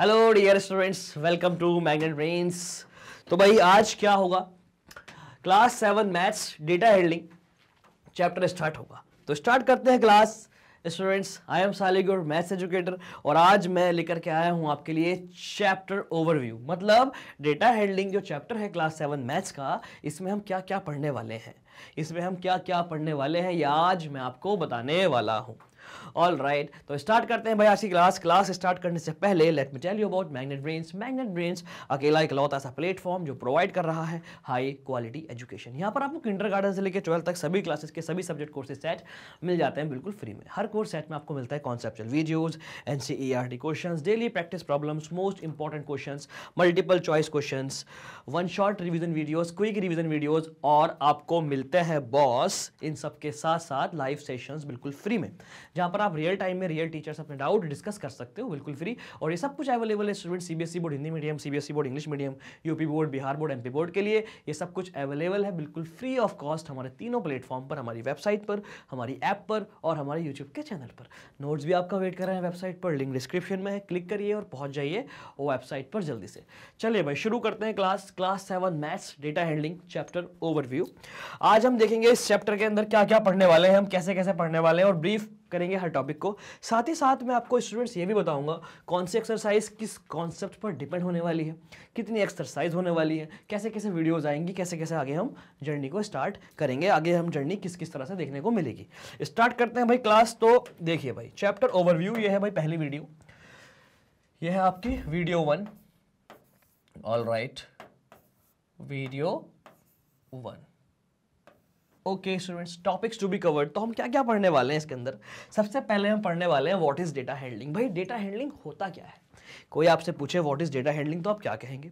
Hello dear students welcome to Magnet Brains तो भाई आज क्या होगा class seven maths data handling chapter start होगा तो स्टार्ट करते हैं class students I am Salig और मैथ्स एजुकेटर और आज मैं लेकर के आया हूँ आपके लिए चैप्टर ओवरव्यू मतलब डेटा हैंडलिंग जो चैप्टर है क्लास सेवन मैथ्स का इसमें हम क्या क्या पढ़ने वाले हैं इसमें हम क्या क्या पढ़ने वाले हैं ये आज मैं आपको बताने वाला हूँ ऑल राइट right, तो स्टार्ट करते हैं भाई आज की क्लास क्लास स्टार्ट करने से पहले let me tell you about Magnet Brains Magnet Brains अकेला लौता ऐसा प्लेटफॉर्म जो प्रोवाइड कर रहा है हाई क्वालिटी एजुकेशन यहाँ पर आपको किंडर से लेकर ट्वेल्थ तक सभी क्लासेस के सभी सब्जेक्ट कोर्सेज सेट मिल जाते हैं बिल्कुल फ्री में हर कोर्स सेट में आपको मिलता है conceptual videos N C question daily practice problems most important question multiple choice question one short revision videos quick revision videos और आपको मिलते हैं बॉस इन सब के साथ साथ लाइव सेशन बिल्कुल फ्री में जहाँ पर आप रियल टाइम में रियल टीचर्स अपने डाउट डिस्कस कर सकते हो बिल्कुल फ्री और ये सब कुछ अवेलेबल है student CBSE board Hindi medium CBSE board English medium UP board Bihar board MP board के लिए ये सब कुछ अवेलेबल है बिल्कुल फ्री ऑफ कॉस्ट हमारे तीनों प्लेटफॉर्म पर हमारी वेबसाइट पर हमारी ऐप पर और हमारे यूट्यूब के चैनल पर नोट्स भी आपका वेट कर रहे हैं वेबसाइट पर लिंक डिस्क्रिप्शन में है क्लिक करिए और पहुँच जाइए वो वेबसाइट पर जल्दी से चलिए भाई शुरू करते हैं class class seven maths data handling chapter overview आज हम देखेंगे इस चैप्टर के अंदर क्या क्या पढ़ने वाले हैं हम कैसे कैसे पढ़ने वाले हैं और ब्रीफ करेंगे हर टॉपिक को साथ ही साथ मैं आपको स्टूडेंट्स ये भी बताऊंगा कौन सी एक्सरसाइज किस कॉन्सेप्ट पर डिपेंड होने वाली है कितनी एक्सरसाइज होने वाली है कैसे कैसे वीडियोज़ आएंगी कैसे कैसे आगे हम जर्नी को स्टार्ट करेंगे आगे हम जर्नी किस किस तरह से देखने को मिलेगी स्टार्ट करते हैं भाई क्लास तो देखिए भाई चैप्टर ओवरव्यू ये है भाई पहली वीडियो यह है आपकी video one all right video one okay students topics to be covered तो हम क्या क्या पढ़ने वाले हैं इसके अंदर सबसे पहले हम पढ़ने वाले हैं व्हाट इज़ डेटा हैंडलिंग भाई डेटा हैंडलिंग होता क्या है कोई आपसे पूछे व्हाट इज़ डेटा हैंडलिंग तो आप क्या कहेंगे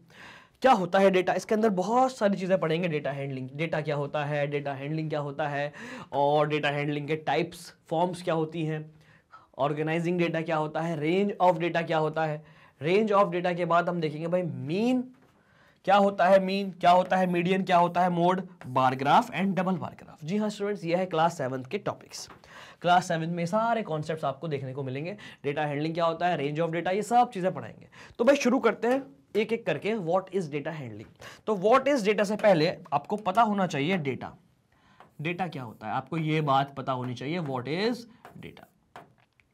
क्या होता है डेटा इसके अंदर बहुत सारी चीज़ें पढ़ेंगे डेटा हैंडलिंग डेटा क्या होता है डेटा हैंडलिंग क्या होता है और डेटा हैंडलिंग के टाइप्स फॉर्म्स क्या होती हैं ऑर्गेनाइजिंग डेटा क्या होता है रेंज ऑफ डेटा क्या होता है रेंज ऑफ डेटा के बाद हम देखेंगे भाई मीन क्या होता है मीन क्या होता है मीडियन क्या होता है mode bar graph and double bar graph जी हाँ स्टूडेंट्स ये है क्लास सेवन्थ के टॉपिक्स क्लास सेवन में सारे कॉन्सेप्ट आपको देखने को मिलेंगे डेटा हैंडलिंग क्या होता है रेंज ऑफ डेटा ये सब चीज़ें पढ़ाएंगे तो भाई शुरू करते हैं एक एक करके वॉट इज डेटा हैंडलिंग तो वॉट इज डेटा से पहले आपको पता होना चाहिए डेटा डेटा क्या होता है आपको ये बात पता होनी चाहिए वॉट इज डेटा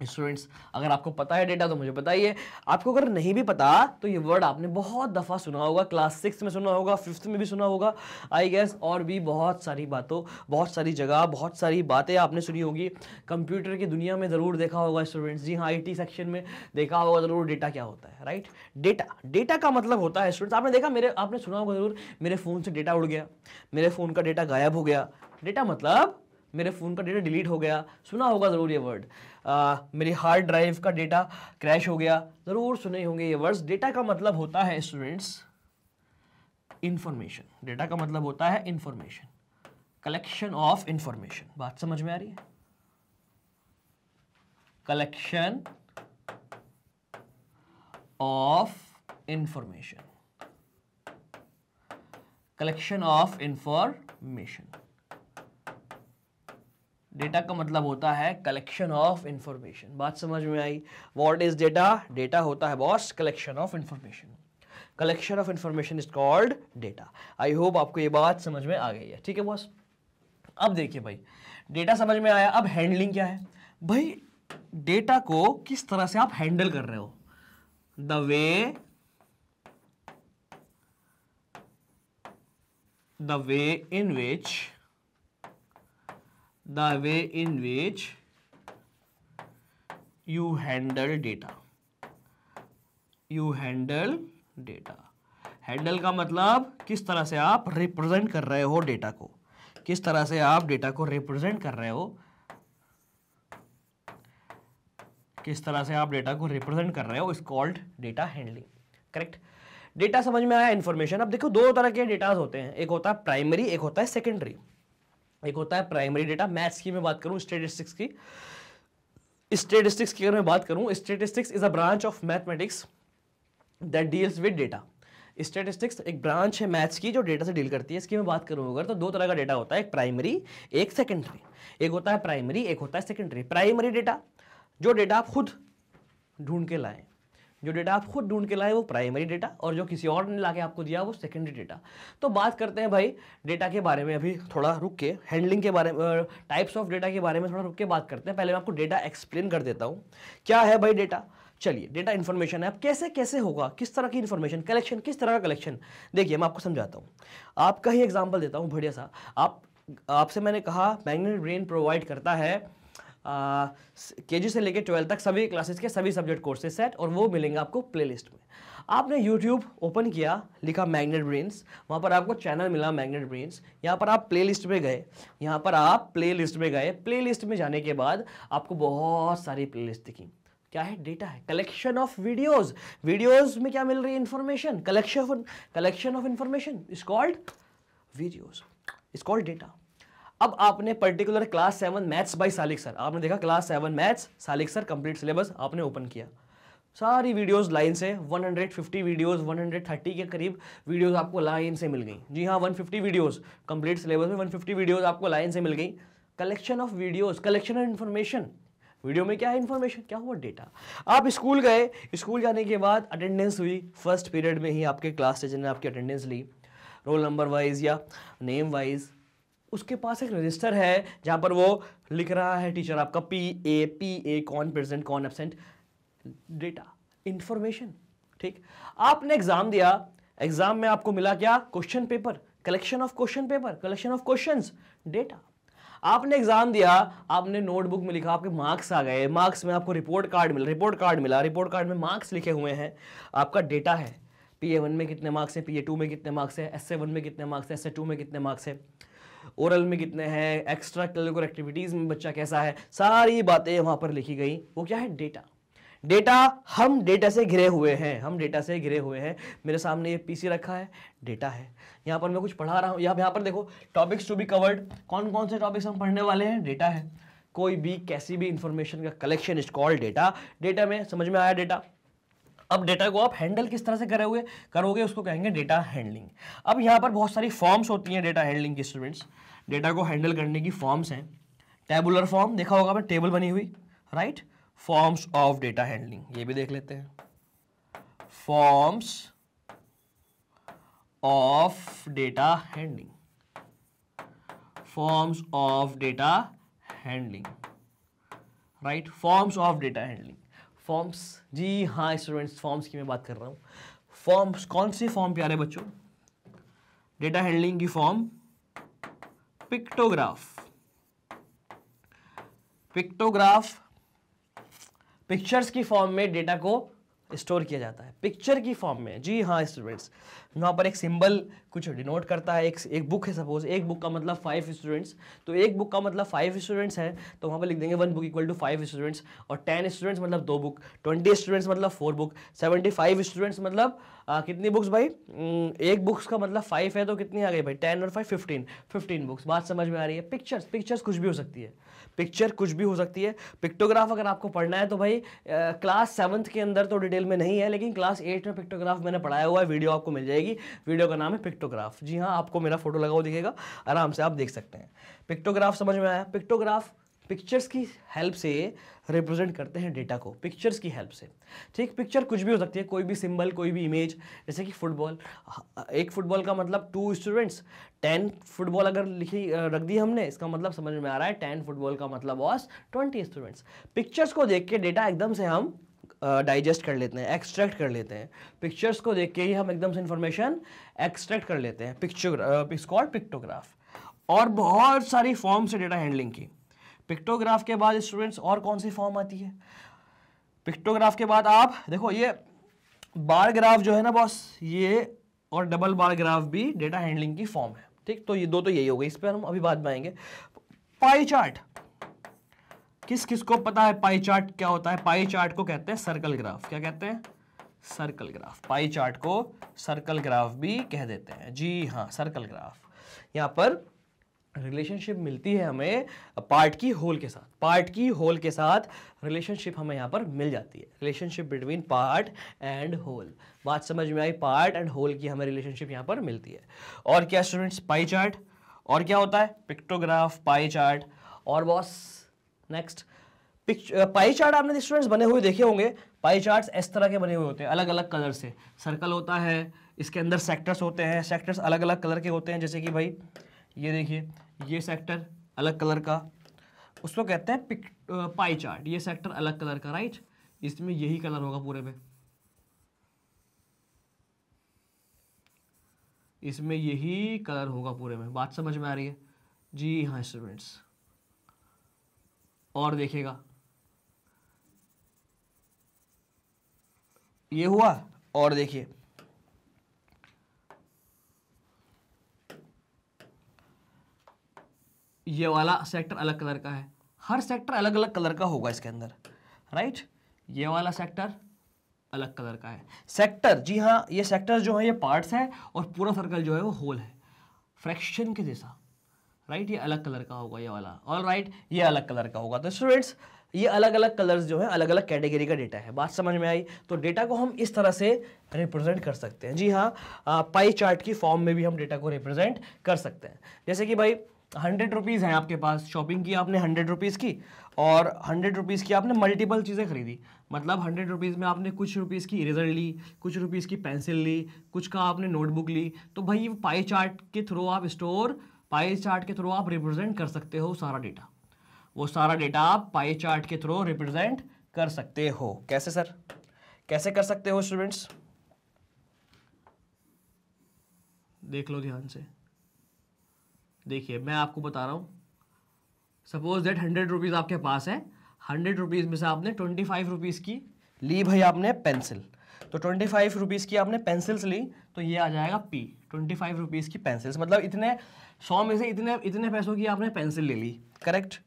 स्टूडेंट्स अगर आपको पता है डेटा तो मुझे बताइए आपको अगर नहीं भी पता तो ये वर्ड आपने बहुत दफ़ा सुना होगा क्लास सिक्स में सुना होगा फिफ्थ में भी सुना होगा आई गेस और भी बहुत सारी बातों बहुत सारी जगह बहुत सारी बातें आपने सुनी होगी कंप्यूटर की दुनिया में ज़रूर देखा होगा स्टूडेंट्स जी हाँ आई सेक्शन में देखा होगा ज़रूर डेटा क्या होता है राइट डेटा डेटा का मतलब होता है स्टूडेंट्स आपने देखा मेरे आपने सुना होगा ज़रूर मेरे फ़ोन से डेटा उड़ गया मेरे फ़ोन का डेटा गायब हो गया डेटा मतलब मेरे फ़ोन का डेटा डिलीट हो गया सुना होगा ज़रूर ये वर्ड मेरी हार्ड ड्राइव का डेटा क्रैश हो गया ज़रूर सुने होंगे ये वर्ड्स डेटा का मतलब होता है स्टूडेंट्स इन्फॉर्मेशन डेटा का मतलब होता है इन्फॉर्मेशन कलेक्शन ऑफ इंफॉर्मेशन बात समझ में आ रही है collection of information collection of information data का मतलब होता है कलेक्शन ऑफ इंफॉर्मेशन बात समझ में आई वॉट इज डेटा डेटा होता है boss collection of information collection of information is called data I hope आपको ये बात समझ में आ गई है ठीक है बॉस अब देखिए भाई डेटा समझ में आया अब हैंडलिंग क्या है भाई डेटा को किस तरह से आप हैंडल कर रहे हो the way the way in which the way in which you handle data you handle data handle का मतलब किस तरह से आप रिप्रेजेंट कर रहे हो डेटा को किस तरह से आप डेटा को रिप्रेजेंट कर रहे हो किस तरह से आप डेटा को रिप्रेजेंट कर रहे हो is called data handling correct data समझ में आया इन्फॉर्मेशन अब देखो दो तरह के डेटाज होते हैं एक होता है प्राइमरी एक होता है सेकेंडरी एक होता है प्राइमरी डेटा मैथ्स की मैं बात करूँ स्टेटिस्टिक्स की स्टेटिस्टिक्स की अगर मैं बात करूँ statistics is a branch of mathematics that deals with data statistics एक ब्रांच है मैथ्स की जो डेटा से डील करती है इसकी मैं बात करूँ अगर तो दो तरह का डेटा होता है एक प्राइमरी एक सेकेंडरी एक होता है प्राइमरी एक होता है सेकेंडरी प्राइमरी डेटा जो डेटा आप खुद ढूंढ के लाएँ जो डेटा आप खुद ढूंढ के लाए वो प्राइमरी डेटा और जो किसी और ने ला के आपको दिया वो सेकेंडरी डेटा तो बात करते हैं भाई डेटा के बारे में अभी थोड़ा रुक के हैंडलिंग के बारे में टाइप्स ऑफ डेटा के बारे में थोड़ा रुक के बात करते हैं पहले मैं आपको डेटा एक्सप्लेन कर देता हूँ क्या है भाई डेटा चलिए डेटा इन्फॉर्मेशन है आप कैसे कैसे होगा किस तरह की इन्फॉर्मेशन कलेक्शन किस तरह का कलेक्शन देखिए मैं आपको समझाता हूँ आपका ही एग्जाम्पल देता हूँ बढ़िया सा आपसे मैंने कहा मैग्नेट ब्रेन प्रोवाइड करता है के जी से लेकर ट्वेल्थ तक सभी क्लासेस के सभी सब्जेक्ट कोर्सेज सेट और वो मिलेंगे आपको प्लेलिस्ट में आपने यूट्यूब ओपन किया लिखा मैग्नेट ब्रेन्स वहाँ पर आपको चैनल मिला मैग्नेट ब्रेन्स यहाँ पर आप प्लेलिस्ट में गए यहाँ पर आप प्लेलिस्ट में गए प्लेलिस्ट में जाने के बाद आपको बहुत सारी प्लेलिस्ट दिखी क्या है डेटा है कलेक्शन ऑफ वीडियोज़ वीडियोज में क्या मिल रही है information collection collection of information is called videos is called data अब आपने particular class seven maths by Salik sir आपने देखा class seven maths Salik sir complete syllabus आपने ओपन किया सारी वीडियोस लाइन से 150 वीडियोस 130 के करीब वीडियोस आपको लाइन से मिल गई जी हाँ 150 वीडियोस कंप्लीट सिलेबस में 150 वीडियोस आपको लाइन से मिल गई collection of videos collection of information video में क्या है इन्फॉर्मेशन क्या हुआ डेटा आप स्कूल गए स्कूल जाने के बाद अटेंडेंस हुई फर्स्ट पीरियड में ही आपके क्लास टीचर ने आपकी अटेंडेंस ली रोल नंबर वाइज या नेम वाइज उसके पास एक रजिस्टर है जहाँ पर वो लिख रहा है टीचर आपका पी ए पी ए कौन प्रेजेंट कौन एबसेंट डेटा इंफॉर्मेशन ठीक आपने एग्ज़ाम दिया एग्ज़ाम में आपको मिला क्या question paper collection of question paper collection of question data आपने एग्ज़ाम दिया आपने नोटबुक में लिखा आपके मार्क्स आ गए मार्क्स में आपको रिपोर्ट कार्ड मिला रिपोर्ट कार्ड मिला रिपोर्ट कार्ड में मार्क्स लिखे हुए हैं आपका डेटा है पी ए वन में कितने मार्क्स हैं पी ए टू में कितने मार्क्स हैं एस ए वन में कितने मार्क्स हैं एस ए टू में कितने मार्क्स हैं ओरल में कितने हैं एक्स्ट्रा करिकुलर एक्टिविटीज़ में बच्चा कैसा है सारी बातें वहाँ पर लिखी गई वो क्या है डेटा डेटा हम डेटा से घिरे हुए हैं हम डेटा से घिरे हुए हैं मेरे सामने ये पीसी रखा है डेटा है यहाँ पर मैं कुछ पढ़ा रहा हूँ यहाँ यहाँ पर देखो टॉपिक्स टू बी कवर्ड कौन कौन से टॉपिक्स हम पढ़ने वाले हैं डेटा है कोई भी कैसी भी इंफॉर्मेशन का collection is called data data में समझ में आया डेटा अब डेटा को आप हैंडल किस तरह से करोगे करोगे उसको कहेंगे डेटा हैंडलिंग अब यहाँ पर बहुत सारी फॉर्म्स होती हैं डेटा हैंडलिंग की स्टूडेंट्स डेटा को हैंडल करने की फॉर्म्स हैं टेबुलर फॉर्म देखा होगा आपने टेबल बनी हुई right forms of data handling ये भी देख लेते हैं forms of data handling forms of data handling right forms of data handling forms जी हाँ स्टूडेंट्स फॉर्म्स की मैं बात कर रहा हूँ फॉर्म्स कौन से फॉर्म प्यारे बच्चों डेटा हैंडलिंग की फॉर्म पिक्टोग्राफ पिक्टोग्राफ पिक्चर्स की फॉर्म में डेटा को स्टोर किया जाता है पिक्चर की फॉर्म में जी हाँ स्टूडेंट्स यहाँ पर एक सिंबल कुछ डिनोट करता है एक एक बुक है सपोज एक बुक का मतलब फाइव स्टूडेंट्स तो एक बुक का मतलब फाइव स्टूडेंट्स है तो वहाँ पर लिख देंगे one book equal to five students और टेन स्टूडेंट्स मतलब दो बुक ट्वेंटी स्टूडेंट्स मतलब four book seventy five students मतलब आ, कितनी बुक्स भाई हम्म, एक बुक्स का मतलब फाइव है तो कितनी आ गई भाई टेन और फाइव फिफ्टीन फिफ्टीन बुक्स बात समझ में आ रही है पिक्चर्स पिक्चर्स कुछ भी हो सकती है पिक्चर कुछ भी हो सकती है पिक्टोग्राफ अगर आपको पढ़ना है तो भाई क्लास सेवन्थ के अंदर तो डिटेल में नहीं है लेकिन क्लास एट में पिक्टोग्राफ मैंने पढ़ाया हुआ है वीडियो आपको मिल जाएगी वीडियो का नाम है पिक्टो पिक्टोग्राफ जी हाँ आपको मेरा फोटो लगा हुआ दिखेगा आराम से आप देख सकते हैं पिक्टोग्राफ समझ में आया पिक्टोग्राफ पिक्चर्स की हेल्प से रिप्रेजेंट करते हैं डेटा को पिक्चर्स की हेल्प से ठीक पिक्चर कुछ भी हो सकती है कोई भी सिंबल कोई भी इमेज जैसे कि फुटबॉल हाँ, एक फुटबॉल का मतलब टू स्टूडेंट्स टेन फुटबॉल अगर लिखी रख दी हमने इसका मतलब समझ में आ रहा है टेन फुटबॉल का मतलब वॉस ट्वेंटी स्टूडेंट्स पिक्चर्स को देख के डेटा एकदम से हम डाइजेस्ट कर लेते हैं एक्सट्रैक्ट कर लेते हैं पिक्चर्स को देख के ही हम एकदम से इन्फॉर्मेशन एक्सट्रैक्ट कर लेते हैं पिक्चोग्राफ स्कॉट पिक्टोग्राफ और बहुत सारी फॉर्म्स है डेटा हैंडलिंग की पिक्टोग्राफ के बाद स्टूडेंट्स और कौन सी फॉर्म आती है पिक्टोग्राफ के बाद आप देखो ये बार ग्राफ जो है ना बॉस ये और डबल बार ग्राफ भी डेटा हैंडलिंग की फॉर्म है ठीक तो ये दो तो यही हो गई इस पर हम अभी बात में आएंगे पाई चार्ट किस किस को पता है पाई चार्ट क्या होता है पाई चार्ट को कहते हैं सर्कल ग्राफ क्या कहते हैं सर्कल ग्राफ पाई चार्ट को सर्कल ग्राफ भी कह देते हैं जी हाँ सर्कल ग्राफ यहाँ पर रिलेशनशिप मिलती है हमें पार्ट की होल के साथ पार्ट की होल के साथ रिलेशनशिप हमें यहाँ पर मिल जाती है relationship between part and whole बात समझ में आई पार्ट एंड होल की हमें रिलेशनशिप यहाँ पर मिलती है और क्या स्टूडेंट्स पाई चार्ट और क्या होता है पिक्टोग्राफ पाई चार्ट और बहुत नेक्स्ट पाई चार्ट आपने स्टूडेंट्स बने हुए देखे होंगे पाई चार्ट्स इस तरह के बने हुए होते हैं अलग अलग कलर से सर्कल होता है इसके अंदर सेक्टर्स होते हैं सेक्टर्स अलग अलग कलर के होते हैं जैसे कि भाई ये देखिए ये सेक्टर अलग कलर का उसको कहते हैं पिक पाई चार्ट ये सेक्टर अलग कलर का राइट इसमें यही कलर होगा पूरे में इसमें यही कलर होगा पूरे में बात समझ में आ रही है जी हाँ स्टूडेंट्स और देखेगा ये हुआ और देखिए ये वाला सेक्टर अलग कलर का है हर सेक्टर अलग अलग कलर का होगा इसके अंदर राइट ये वाला सेक्टर अलग कलर का है सेक्टर जी हाँ ये सेक्टर जो है ये पार्ट्स है और पूरा सर्कल जो है वो होल है फ्रैक्शन के जैसा राइट ये अलग कलर का होगा ये वाला ऑल राइट ये अलग कलर का होगा तो स्टूडेंट्स ये अलग अलग कलर्स जो है अलग अलग कैटेगरी का डेटा है बात समझ में आई तो डेटा को हम इस तरह से रिप्रेजेंट कर सकते हैं जी हाँ पाई चार्ट की फॉर्म में भी हम डेटा को रिप्रेजेंट कर सकते हैं जैसे कि भाई हंड्रेड रुपीज़ हैं आपके पास शॉपिंग की आपने हंड्रेड रुपीज़ की और हंड्रेड रुपीज़ की आपने मल्टीपल चीज़ें खरीदी मतलब हंड्रेड रुपीज़ में आपने कुछ रुपीज़ की इरेजर ली कुछ रुपीज़ की पेंसिल ली कुछ का आपने नोटबुक ली तो भाई पाई चार्ट के थ्रू आप स्टोर पाई चार्ट के थ्रू आप रिप्रेजेंट कर सकते हो सारा डेटा वो सारा डेटा आप पाई चार्ट के थ्रू रिप्रेजेंट कर सकते हो कैसे सर कैसे कर सकते हो स्टूडेंट्स देख लो ध्यान से देखिए मैं आपको बता रहा हूँ सपोज दैट हंड्रेड रुपीज़ आपके पास है हंड्रेड रुपीज़ में से आपने ट्वेंटी फाइव रुपीज़ की ली भाई आपने पेंसिल तो ट्वेंटी फाइव रुपीज़ की आपने पेंसिल्स ली तो ये आ जाएगा पी ट्वेंटी फाइव रुपीज़ की पेंसिल्स मतलब इतने सौ में से इतने इतने पैसों की आपने पेंसिल ले ली करेक्ट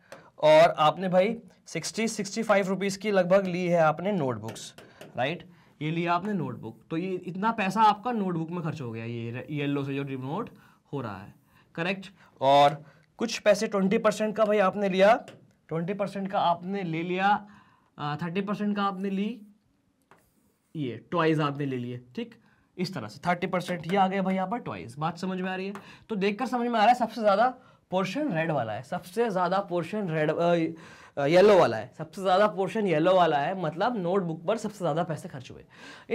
और आपने भाई सिक्सटी सिक्सटी फाइव रुपीज़ की लगभग ली है आपने नोटबुक्स राइट ये लिया आपने नोटबुक तो ये इतना पैसा आपका नोटबुक में खर्च हो गया ये येल्लो से जो नोट हो रहा है करेक्ट और कुछ पैसे ट्वेंटी परसेंट का भाई आपने लिया ट्वेंटी परसेंट का आपने ले लिया थर्टी परसेंट का आपने ली ये टॉयज आपने ले लिए ठीक इस तरह से थर्टी परसेंट ये आ गया भाई यहाँ पर ट्वाइस बात समझ में आ रही है तो देखकर समझ में आ रहा है सबसे ज़्यादा पोर्शन रेड वाला है सबसे ज़्यादा पोर्शन रेड येलो वाला है सबसे ज़्यादा पोर्शन येलो वाला है मतलब नोटबुक पर सबसे ज़्यादा पैसे खर्च हुए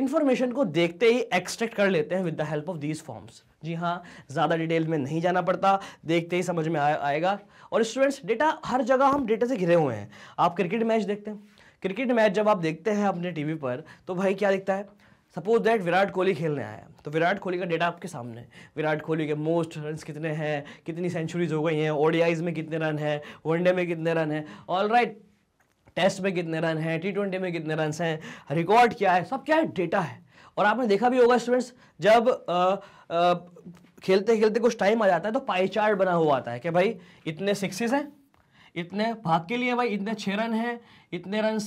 इन्फॉर्मेशन को देखते ही एक्सट्रैक्ट कर लेते हैं with the help of these forms जी हाँ ज़्यादा डिटेल में नहीं जाना पड़ता देखते ही समझ में आ, आएगा और स्टूडेंट्स डेटा हर जगह हम डेटा से घिरे हुए हैं आप क्रिकेट मैच देखते हैं क्रिकेट मैच जब आप देखते हैं अपने टीवी पर तो भाई क्या दिखता है सपोज दैट विराट कोहली खेलने आया तो विराट कोहली का डेटा आपके सामने है विराट कोहली के मोस्ट रन कितने हैं कितनी सेंचुरीज हो गई हैं ओडीआईज में कितने रन हैं वनडे में कितने रन हैं ऑल राइट टेस्ट में कितने रन हैं टी ट्वेंटी में कितने रन हैं रिकॉर्ड क्या है सब क्या है डेटा है और आपने देखा भी होगा स्टूडेंट्स जब आ, आ, खेलते खेलते कुछ टाइम आ जाता है तो पाई चार्ट बना हुआ आता है कि भाई इतने सिक्सेस हैं इतने भाग के लिए भाई इतने छः रन हैं इतने रन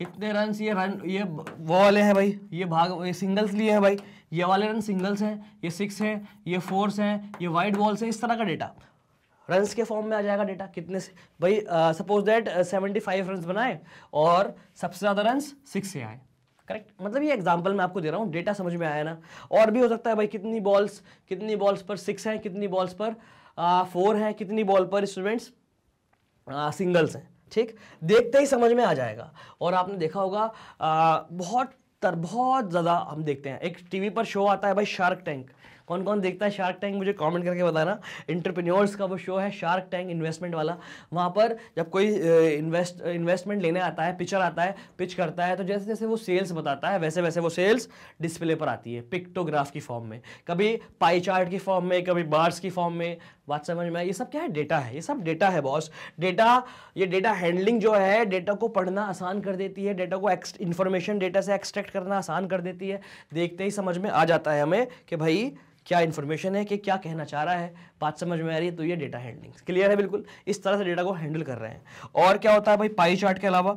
इतने रन ये रन ये वो वाले हैं भाई ये भाग ये सिंगल्स लिए हैं भाई ये वाले रन सिंगल्स हैं ये सिक्स हैं ये फोर्स हैं ये वाइड बॉल्स हैं इस तरह का डेटा रन्स के फॉर्म में आ जाएगा डेटा कितने से भाई suppose that seventy five run बनाए और सबसे ज़्यादा रन सिक्स से आए करेक्ट मतलब ये एग्जांपल मैं आपको दे रहा हूँ डेटा समझ में आया ना और भी हो सकता है भाई कितनी बॉल्स कितनी बॉल्स पर सिक्स हैं कितनी बॉल्स पर फोर हैं कितनी बॉल पर स्टूडेंट्स सिंगल्स हैं ठीक देखते ही समझ में आ जाएगा और आपने देखा होगा आ, बहुत तर बहुत ज़्यादा हम देखते हैं एक टीवी पर शो आता है भाई शार्क टैंक कौन कौन देखता है शार्क टैंक मुझे कमेंट करके बताना इंटरप्रेन्योर्स का वो शो है शार्क टैंक इन्वेस्टमेंट वाला वहाँ पर जब कोई इन्वेस्ट इन्वेस्टमेंट लेने आता है पिक्चर आता है पिच करता है तो जैसे जैसे वो सेल्स बताता है वैसे वैसे वो सेल्स डिस्प्ले पर आती है पिक्टोग्राफ की फॉर्म में कभी पाई चार्ट की फॉर्म में कभी बार्स की फॉर्म में बात समझ में ये सब क्या है डेटा है ये सब डेटा है बॉस डेटा ये डेटा हैंडलिंग जो है डेटा को पढ़ना आसान कर देती है डेटा को इन्फॉर्मेशन डेटा से एक्सट्रैक्ट करना आसान कर देती है देखते ही समझ में आ जाता है हमें कि भाई क्या इन्फॉर्मेशन है कि क्या कहना चाह रहा है बात समझ में आ रही है तो ये डेटा हैंडलिंग क्लियर है बिल्कुल इस तरह से डेटा को हैंडल कर रहे हैं और क्या होता है भाई पाई चार्ट के अलावा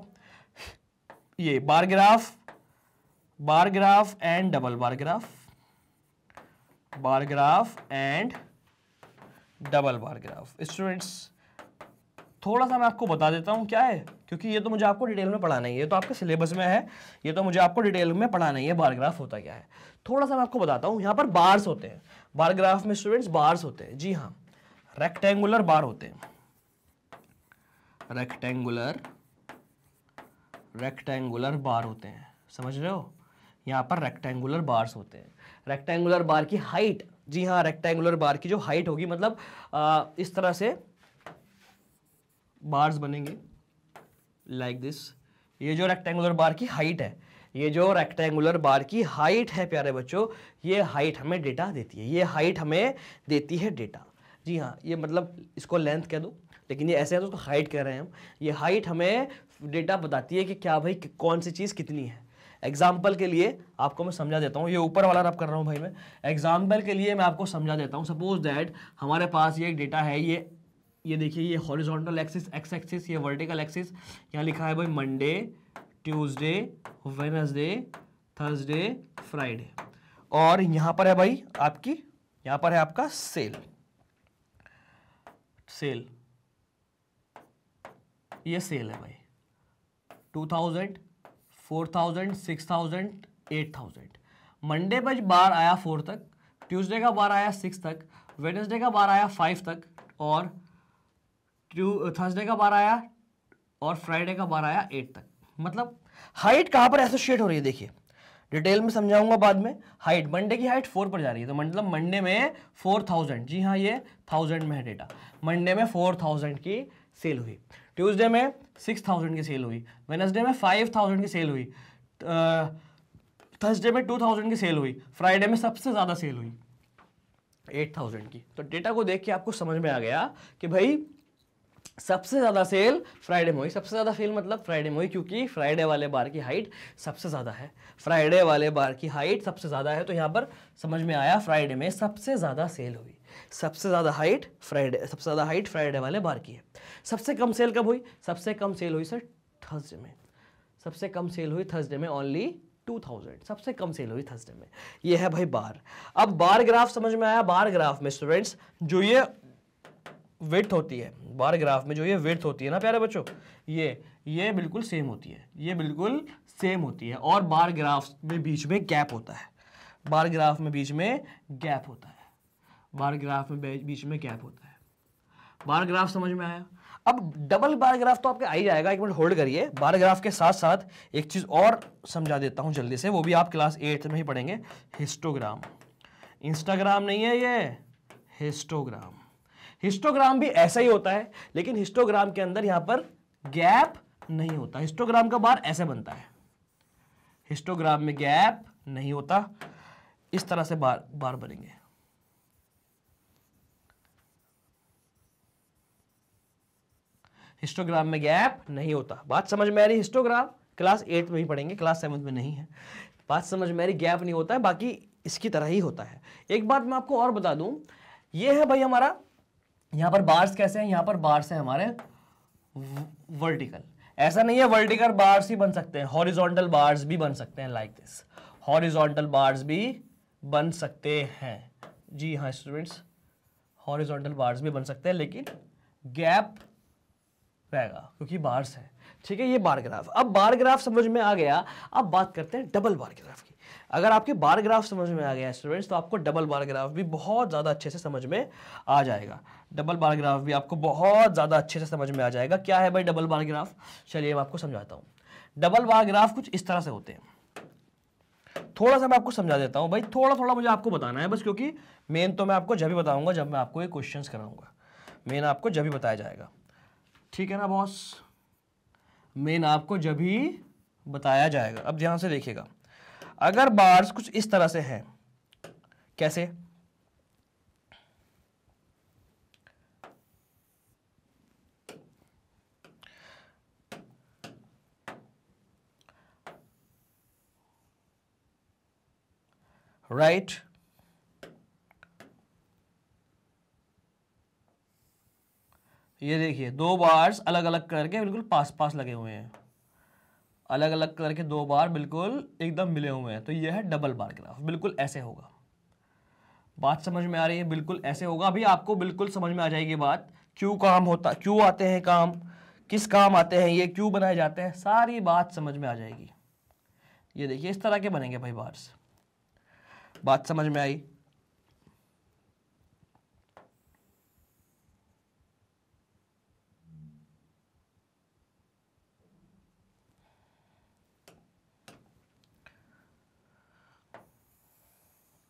ये bar graph bar graph and double bar graph bar graph and double bar graph students थोड़ा सा मैं आपको बता देता हूं क्या है क्योंकि ये तो मुझे आपको डिटेल में पढ़ाना है ये तो आपके सिलेबस में है ये तो मुझे आपको डिटेल में पढ़ाना ही है बारग्राफ होता क्या है थोड़ा सा मैं आपको बताता हूँ यहाँ पर बार्स होते हैं बार ग्राफ में स्टूडेंट्स बार्स होते हैं जी हाँ रेक्टेंगुलर बार होते हैं रेक्टेंगुलर रेक्टेंगुलर बार होते हैं समझ रहे हो यहाँ पर रेक्टेंगुलर बार्स होते हैं रेक्टेंगुलर बार की हाइट जी हाँ रेक्टेंगुलर बार की जो हाइट होगी मतलब आ, इस तरह से बार्स बनेंगे लाइक like दिस ये जो रेक्टेंगुलर बार की हाइट है ये जो रेक्टेंगुलर बार की हाइट है प्यारे बच्चों ये हाइट हमें डेटा देती है ये हाइट हमें देती है डेटा जी हाँ ये मतलब इसको लेंथ कह दो लेकिन ये ऐसे है तो उसको हाइट कह रहे हैं हम ये हाइट हमें डेटा बताती है कि क्या भाई कौन सी चीज़ कितनी है एग्जाम्पल के लिए आपको मैं समझा देता हूँ ये ऊपर वाला रब कर रहा हूँ भाई मैं एग्जाम्पल के लिए मैं आपको समझा देता हूँ सपोज दैट हमारे पास ये एक डेटा है ये ये देखिए ये हॉरिजॉन्टल एक्सिस एक्स एक्सिस ये वर्टिकल एक्सिस यहाँ लिखा है भाई Monday Tuesday Wednesday Thursday Friday और यहाँ पर है भाई आपकी यहाँ पर है आपका सेल सेल ये सेल है भाई two thousand four thousand six thousand eight thousand Monday पर बार आया फोर तक ट्यूसडे का बार आया सिक्स तक वेडनेसडे का बार आया फाइव तक और थर्सडे का बार आया और फ्राइडे का बार आया एट तक मतलब हाइट कहाँ पर एसोशिएट हो रही है देखिए डिटेल में समझाऊंगा बाद में हाइट मंडे की हाइट फोर पर जा रही है तो मतलब मंडे में फोर थाउजेंड जी हाँ ये थाउजेंड में है डेटा मंडे में फोर थाउजेंड की सेल हुई ट्यूसडे में सिक्स थाउजेंड की सेल हुई वेनसडे में फाइव थाउजेंड की सेल हुई थर्सडे में टू थाउजेंड की सेल हुई फ्राइडे में सबसे ज़्यादा सेल हुई एट थाउजेंड की तो डेटा को देख के आपको समझ में आ गया कि भाई सबसे ज़्यादा सेल फ्राइडे में हुई सबसे ज़्यादा सेल मतलब फ्राइडे में हुई क्योंकि फ्राइडे वाले बार की हाइट सबसे ज़्यादा है फ्राइडे वाले बार की हाइट सबसे ज़्यादा है तो यहाँ पर समझ में आया फ्राइडे में सबसे ज़्यादा सेल हुई सबसे ज़्यादा हाइट फ्राइडे सबसे ज़्यादा हाइट फ्राइडे वाले बार की है सबसे कम सेल कब हुई सबसे कम सेल हुई सर थर्सडे में सबसे कम सेल हुई थर्सडे में ओनली टू थाउजेंड सबसे कम सेल हुई थर्सडे में ये है भाई बार अब बार ग्राफ समझ में आया बार ग्राफ में स्टूडेंट्स जो ये विथ होती है बार ग्राफ में जो ये विथ होती है ना प्यारे बच्चों ये ये बिल्कुल सेम होती है ये बिल्कुल सेम होती है और बार ग्राफ में बीच में गैप होता है बार ग्राफ में बीच में गैप होता है बार ग्राफ में बीच में गैप होता है बार ग्राफ समझ में आया अब डबल बार ग्राफ तो आपके आ ही जाएगा एक मिनट होल्ड करिए बार ग्राफ के साथ साथ एक चीज़ और समझा देता हूँ जल्दी से वो भी आप क्लास एट्थ में ही पढ़ेंगे हिस्टोग्राम इंस्टाग्राम नहीं है ये हिस्टोग्राम हिस्टोग्राम भी ऐसा ही होता है लेकिन हिस्टोग्राम के अंदर यहाँ पर गैप नहीं होता हिस्टोग्राम का बार ऐसे बनता है हिस्टोग्राम में गैप नहीं होता इस तरह से बार बार बनेंगे हिस्टोग्राम में गैप नहीं होता बात समझ में आ रही हिस्टोग्राम क्लास एट में ही पढ़ेंगे क्लास सेवन्थ में नहीं है बात समझ में आ रही गैप नहीं होता है बाकी इसकी तरह ही होता है एक बात मैं आपको और बता दूं ये है भाई हमारा यहाँ पर बार्स कैसे हैं यहाँ पर बार्स हैं हमारे वर्टिकल ऐसा नहीं है वर्टिकल बार्स ही बन सकते हैं हॉरिजॉन्टल बार्स भी बन सकते हैं लाइक दिस हॉरिजॉन्टल बार्स भी बन सकते हैं जी हाँ स्टूडेंट्स हॉरिजॉन्टल बार्स भी बन सकते हैं लेकिन गैप रहेगा क्योंकि बार्स है ठीक है ये बार ग्राफ अब बार ग्राफ समझ में आ गया अब बात करते हैं डबल बार ग्राफ की अगर आपके बार ग्राफ समझ में आ गया स्टूडेंट्स तो आपको डबल बार ग्राफ भी बहुत ज़्यादा अच्छे से समझ में आ जाएगा डबल बार ग्राफ भी आपको बहुत ज़्यादा अच्छे से समझ में आ जाएगा क्या है भाई डबल बार ग्राफ चलिए मैं आपको समझाता हूँ डबल बार ग्राफ कुछ इस तरह से होते हैं थोड़ा सा मैं आपको समझा देता हूँ भाई थोड़ा थोड़ा मुझे आपको बताना है बस क्योंकि मेन तो मैं आपको जब ही बताऊँगा जब मैं आपको ये क्वेश्चन कराऊँगा मेन आपको जब ही बताया जाएगा ठीक है ना बॉस मेन आपको जब ही बताया जाएगा अब ध्यान से देखिएगा अगर बार्स कुछ इस तरह से हैं कैसे right ये देखिए दो बार्स अलग अलग कलर के बिल्कुल पास पास लगे हुए हैं अलग अलग कलर के दो बार बिल्कुल एकदम मिले हुए हैं तो ये है डबल बार ग्राफ बिल्कुल ऐसे होगा बात समझ में आ रही है बिल्कुल ऐसे होगा अभी आपको बिल्कुल समझ में आ जाएगी बात क्यों काम होता क्यों आते हैं काम किस काम आते हैं ये क्यों बनाए जाते हैं सारी बात समझ में आ जाएगी ये देखिए इस तरह के बनेंगे भाई बार्स बात समझ में आई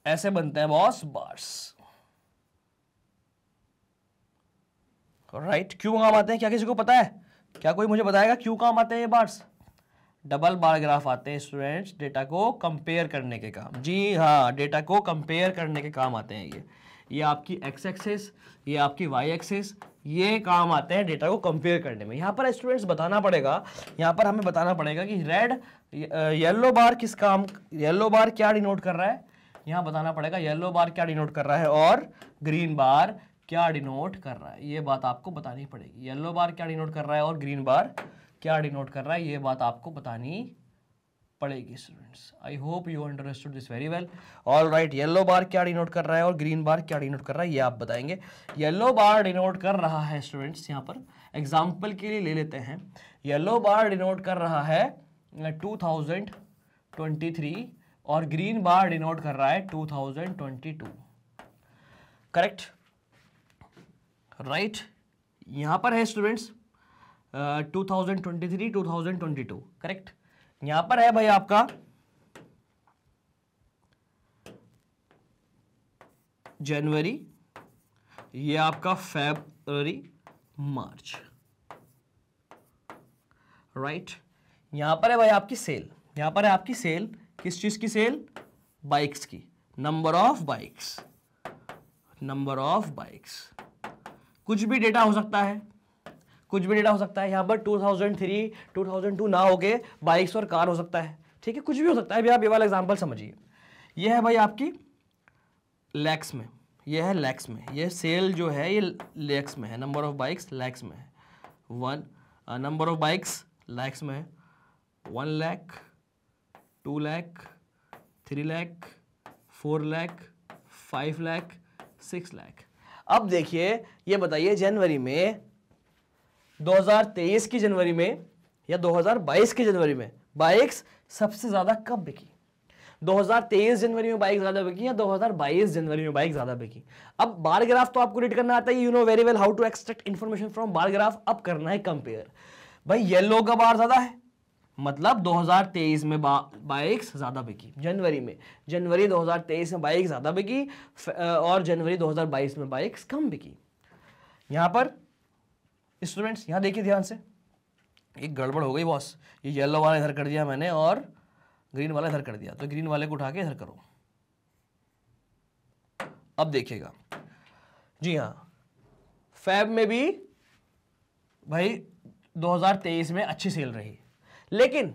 ऐसे बनते हैं बॉस बार्स राइट right. क्यों काम आते हैं क्या किसी को पता है क्या कोई मुझे बताएगा क्यों काम आते हैं ये बार्स डबल बार ग्राफ आते हैं स्टूडेंट्स डेटा को कंपेयर करने के काम जी हाँ डेटा को कंपेयर करने के काम आते हैं ये ये आपकी एक्स एक्सेस ये आपकी वाई एक्सेस ये काम आते हैं डेटा को कंपेयर करने में यहाँ पर स्टूडेंट्स बताना पड़ेगा यहाँ पर हमें बताना पड़ेगा कि रेड येल्लो बार किस काम येल्लो बार क्या डिनोट कर रहा है यहाँ बताना पड़ेगा येल्लो बार क्या डिनोट कर रहा है और ग्रीन बार क्या डिनोट कर रहा है ये बात आपको बतानी पड़ेगी येल्लो बार क्या डिनोट कर रहा है और ग्रीन बार क्या डिनोट कर रहा है ये बात आपको बतानी पड़ेगी students I hope you understood this very well all right yellow bar क्या डिनोट कर रहा है और ग्रीन बार क्या डिनोट कर रहा है ये आप बताएंगे येल्लो बार डिनोट कर रहा है स्टूडेंट्स यहाँ पर एग्जाम्पल के लिए ले लेते हैं येल्लो बार डिनोट कर रहा है टू थाउजेंड ट्वेंटी थ्री और ग्रीन बार डिनोट कर रहा है two thousand twenty two correct right यहाँ पर है students two thousand twenty three two thousand twenty two correct यहां पर है भाई आपका जनवरी ये आपका फेबररी मार्च राइट यहां पर है भाई आपकी सेल यहां पर है आपकी सेल किस चीज की सेल बाइक्स की number of bikes number of bikes कुछ भी डेटा हो सकता है कुछ भी डेटा हो सकता है यहाँ पर 2003, 2002 ना होके बाइक्स और कार हो सकता है ठीक है कुछ भी हो सकता है अभी आप ये वाला एग्जाम्पल समझिए यह है भाई आपकी लैक्स में यह है लैक्स में यह सेल जो है ये लैक्स में है नंबर ऑफ बाइक्स लैक्स में है one number of bikes lakhs में है one lakh two lakh three lakh four lakh five lakh six lakh अब देखिए ये बताइए जनवरी में 2023 की जनवरी में या 2022 की जनवरी में बाइक्स सबसे ज़्यादा कब बिकी 2023 जनवरी में बाइक ज़्यादा बिकी या 2022 जनवरी में बाइक ज़्यादा बिकी अब बार ग्राफ तो आपको रीड करना आता है you know very well how to extract information from bar graph अब करना है कंपेयर भाई येलो का बार ज़्यादा है मतलब 2023 में बाइक्स ज़्यादा बिकी जनवरी में जनवरी 2023 में बाइक ज़्यादा बिकी और जनवरी 2022 में बाइक्स कम बिकी यहां पर स्टूडेंट्स यहाँ देखिए ध्यान से एक गड़बड़ हो गई बॉस ये येलो वाला इधर कर दिया मैंने और ग्रीन वाला इधर कर दिया तो ग्रीन वाले को उठा के इधर करो अब देखिएगा जी हाँ फैब में भी भाई 2023 में अच्छी सेल रही लेकिन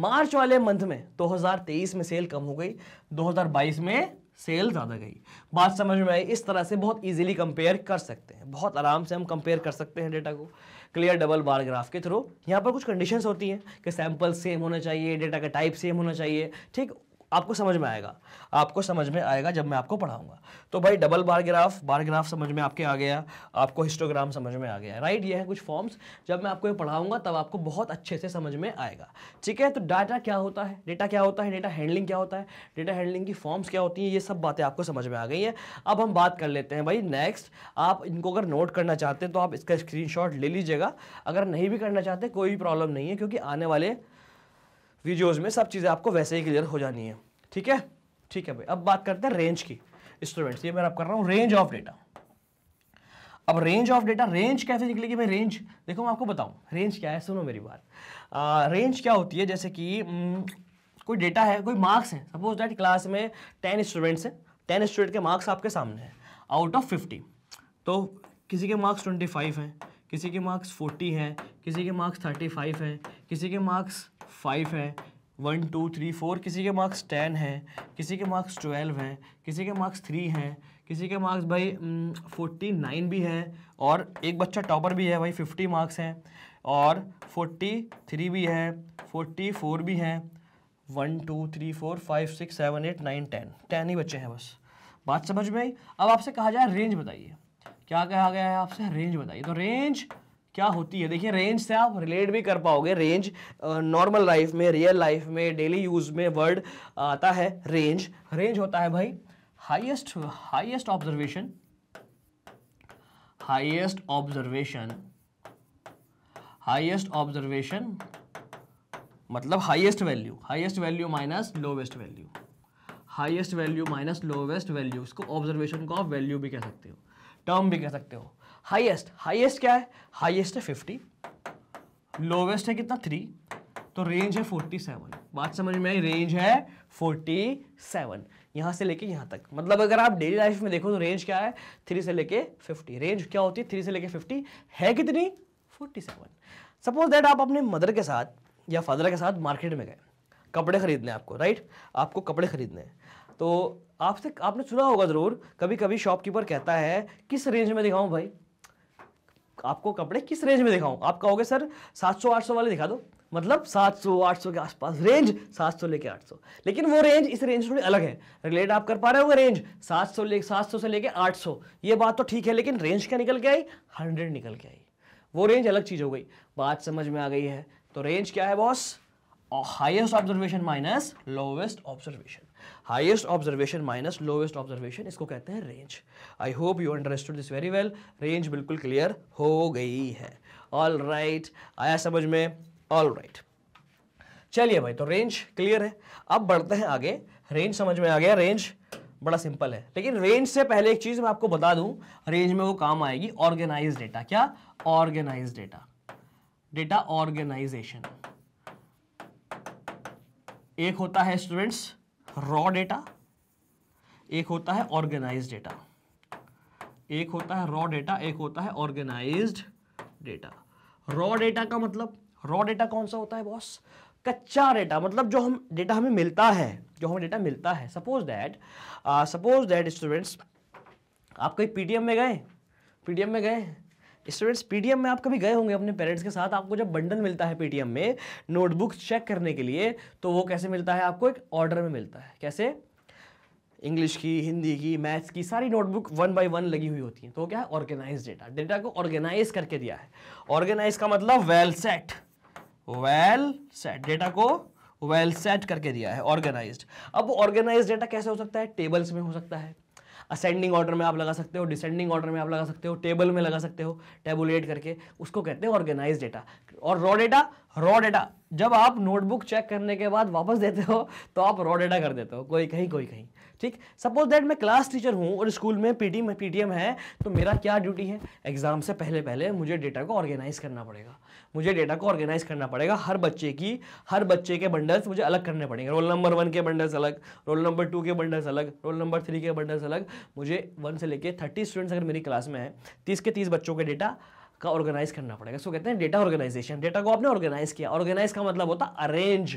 मार्च वाले मंथ में 2023 में सेल कम हो गई 2022 में सेल ज़्यादा गई बात समझ में आई इस तरह से बहुत इजीली कंपेयर कर सकते हैं बहुत आराम से हम कंपेयर कर सकते हैं डेटा को क्लियर डबल बार ग्राफ के थ्रू यहाँ पर कुछ कंडीशंस होती हैं कि सैंपल सेम होना चाहिए डेटा का टाइप सेम होना चाहिए ठीक आपको समझ में आएगा आपको समझ में आएगा जब मैं आपको पढ़ाऊंगा तो भाई double bar graph bar graph समझ में आपके आ गया आपको हिस्टोग्राम समझ में आ गया राइट ये है कुछ फॉर्म्स जब मैं आपको ये पढ़ाऊंगा तब आपको बहुत अच्छे से समझ में आएगा ठीक है तो डाटा क्या होता है डेटा क्या होता है डेटा हैंडलिंग क्या होता है डेटा हैंडलिंग की फॉर्म्स क्या होती हैं ये सब बातें आपको समझ में आ गई हैं अब हम बात कर लेते हैं भाई नेक्स्ट आप इनको अगर नोट करना चाहते हैं तो आप इसका स्क्रीन ले लीजिएगा अगर नहीं भी करना चाहते कोई भी प्रॉब्लम नहीं है क्योंकि आने वाले वीडियोस में सब चीज़ें आपको वैसे ही क्लियर हो जानी है ठीक है ठीक है भाई अब बात करते हैं रेंज की स्टूडेंट्स ये मैं आप कर रहा हूँ रेंज ऑफ डेटा अब रेंज ऑफ डेटा रेंज कैसे निकलेगी भाई रेंज देखो मैं आपको बताऊँ रेंज क्या है सुनो मेरी बात रेंज क्या होती है जैसे कि हम्म, कोई डेटा है कोई मार्क्स हैं सपोज डैट क्लास में टेन स्टूडेंट्स हैं टेन स्टूडेंट के मार्क्स आपके सामने हैं आउट ऑफ फिफ्टी तो किसी के मार्क्स ट्वेंटी फाइव हैं किसी के मार्क्स फोर्टी हैं किसी के मार्क्स थर्टी फाइव हैं किसी के मार्क्स फाइव हैं वन टू थ्री फोर किसी के मार्क्स टेन हैं किसी के मार्क्स ट्वेल्व हैं किसी के मार्क्स थ्री हैं किसी के मार्क्स भाई फोर्टी mm, नाइन भी है और एक बच्चा टॉपर भी है भाई फिफ्टी मार्क्स हैं और फोर्टी थ्री भी है फोर्टी फोर भी हैं one two three four five six seven eight nine ten ten ही बच्चे हैं बस बात समझ में आई अब आपसे कहा जाए रेंज बताइए क्या कहा गया है आपसे रेंज बताइए तो रेंज क्या होती है देखिए रेंज से आप रिलेट भी कर पाओगे रेंज नॉर्मल लाइफ में रियल लाइफ में डेली यूज में वर्ड आता है रेंज रेंज होता है भाई highest highest observation highest observation highest observation मतलब highest value highest value minus lowest value highest value minus lowest value इसको ऑब्जर्वेशन को आप वैल्यू भी कह सकते हो टर्म भी कह सकते हो हाईएस्ट हाईएस्ट क्या है हाईएस्ट है फिफ्टी लोवेस्ट है कितना थ्री तो रेंज है फोर्टी सेवन बात समझ में आई रेंज है फोर्टी सेवन यहाँ से लेके यहाँ तक मतलब अगर आप डेली लाइफ में देखो तो रेंज क्या है थ्री से लेके फिफ्टी रेंज क्या होती है थ्री से लेके फिफ्टी है कितनी फोर्टी सेवन सपोज दैट आप अपने मदर के साथ या फादर के साथ मार्केट में गए कपड़े खरीदने आपको राइट आपको कपड़े खरीदने तो आपसे आपने सुना होगा ज़रूर कभी कभी शॉपकीपर कहता है किस रेंज में दिखाऊं भाई आपको कपड़े किस रेंज में दिखाऊं आप कहोगे सर 700 800 वाले दिखा दो मतलब 700 800 के आसपास रेंज 700 लेके 800 लेकिन वो रेंज इस रेंज थोड़ी अलग है रिलेट आप कर पा रहे होंगे रेंज 700 ले 700 से लेके 800 ये बात तो ठीक है लेकिन रेंज क्या निकल के आई हंड्रेड निकल के आई वो रेंज अलग चीज़ हो गई बात समझ में आ गई है तो रेंज क्या है boss highest observation minus lowest observation highest observation minus lowest observation इसको कहते हैं range I hope you understood this very well range बिल्कुल क्लियर हो गई है ऑल राइट right, आया समझ में ऑल राइट right. चलिए भाई तो रेंज क्लियर है अब बढ़ते हैं आगे रेंज समझ में आ गया रेंज बड़ा सिंपल है लेकिन रेंज से पहले एक चीज़ मैं आपको बता दूं रेंज में वो काम आएगी ऑर्गेनाइज डेटा क्या ऑर्गेनाइज डेटा डेटा ऑर्गेनाइजेशन एक होता है स्टूडेंट्स रॉ डेटा एक होता है ऑर्गेनाइज डेटा एक होता है रॉ डेटा एक होता है ऑर्गेनाइज्ड डेटा रॉ डेटा का मतलब रॉ डेटा कौन सा होता है बॉस कच्चा डेटा मतलब जो हम डेटा हमें मिलता है जो हमें डेटा मिलता है suppose that suppose that students आप कहीं पीटीएम में गए पीटीएम में गए स्टूडेंट्स पीटीएम में आप कभी गए होंगे अपने पेरेंट्स के साथ आपको जब बंडल मिलता है पीटीएम में नोटबुक चेक करने के लिए तो वो कैसे मिलता है आपको एक ऑर्डर में मिलता है कैसे इंग्लिश की हिंदी की मैथ्स की सारी नोटबुक वन बाय वन लगी हुई होती हैं तो क्या है ऑर्गेनाइज डेटा डेटा को ऑर्गेनाइज करके दिया है ऑर्गेनाइज का मतलब well set well set data को वेल well सेट करके दिया है ऑर्गेनाइज्ड अब ऑर्गेनाइज डेटा कैसे हो सकता है टेबल्स में हो सकता है असेंडिंग ऑर्डर में आप लगा सकते हो डिसेंडिंग ऑर्डर में आप लगा सकते हो टेबल में लगा सकते हो टेबुलेट करके उसको कहते हैं ऑर्गेनाइज डेटा और रॉ डेटा रॉ डेटा जब आप नोटबुक चेक करने के बाद वापस देते हो तो आप रॉ डेटा कर देते हो कोई कहीं कोई कहीं ठीक सपोज दैट मैं क्लास टीचर हूँ और स्कूल में पीटी में पीटीएम है तो मेरा क्या ड्यूटी है एग्ज़ाम से पहले पहले मुझे डेटा को ऑर्गेनाइज़ करना पड़ेगा मुझे डेटा को ऑर्गेनाइज़ करना पड़ेगा हर बच्चे की हर बच्चे के बंडल्स मुझे अलग करने पड़ेंगे रोल नंबर वन के बंडल्स अलग रोल नंबर टू के बंडल्स अलग रोल नंबर थ्री के बंडल्स अलग मुझे वन से लेकर थर्टी स्टूडेंट्स अगर मेरी क्लास में है तीस के तीस बच्चों के डेटा का ऑर्गेनाइज करना पड़ेगा सो कहते हैं डेटा ऑर्गेनाइजेशन डेटा को आपने ऑर्गेनाइज किया ऑर्गेनाइज मतलब का मतलब होता है अरेंज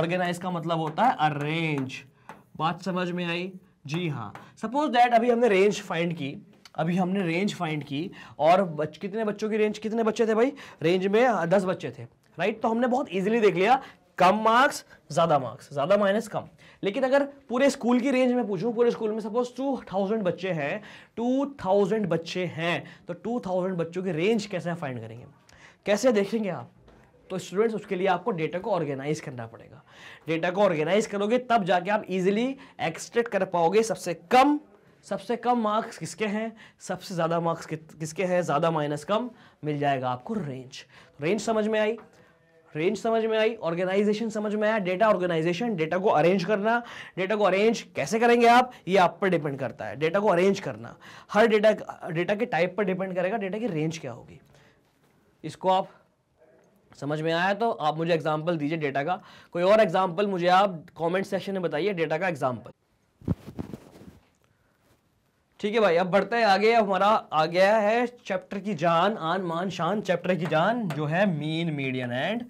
ऑर्गेनाइज का मतलब होता है अरेंज बात समझ में आई जी हाँ सपोज दैट अभी हमने रेंज फाइंड की अभी हमने रेंज फाइंड की और बच, कितने बच्चों की रेंज कितने बच्चे थे भाई रेंज में हाँ, दस बच्चे थे राइट तो हमने बहुत इजीली देख लिया कम मार्क्स ज़्यादा मार्क्स ज़्यादा माइनस कम लेकिन अगर पूरे स्कूल की रेंज में पूछूं पूरे स्कूल में सपोज टू थाउजेंड बच्चे हैं टू थाउजेंड बच्चे हैं तो टू थाउजेंड बच्चों की रेंज कैसे फाइंड करेंगे कैसे देखेंगे आप तो स्टूडेंट्स उसके लिए आपको डेटा को ऑर्गेनाइज करना पड़ेगा डेटा को ऑर्गेनाइज करोगे तब जाके आप इजिली एक्सट्रैक्ट कर पाओगे सबसे कम सबसे कम मार्क्स किसके हैं सबसे ज़्यादा मार्क्स किसके हैं ज़्यादा माइनस कम मिल जाएगा आपको रेंज रेंज समझ में आई रेंज समझ में आई ऑर्गेनाइजेशन समझ में आया डेटा ऑर्गेनाइजेशन डेटा को अरेंज करना डेटा को अरेंज कैसे करेंगे आप ये आप पर डिपेंड करता है डेटा को अरेंज करना हर डेटा डेटा के टाइप पर डिपेंड करेगा डेटा की रेंज क्या होगी इसको आप समझ में आया तो आप मुझे एग्जाम्पल दीजिए डेटा का कोई और एग्जाम्पल मुझे आप कॉमेंट सेक्शन में बताइए डेटा का एग्जाम्पल ठीक है भाई अब बढ़ते हैं आगे हमारा आ गया है चैप्टर की जान आन मान शान चैप्टर की जान जो है मीन मीडियन एंड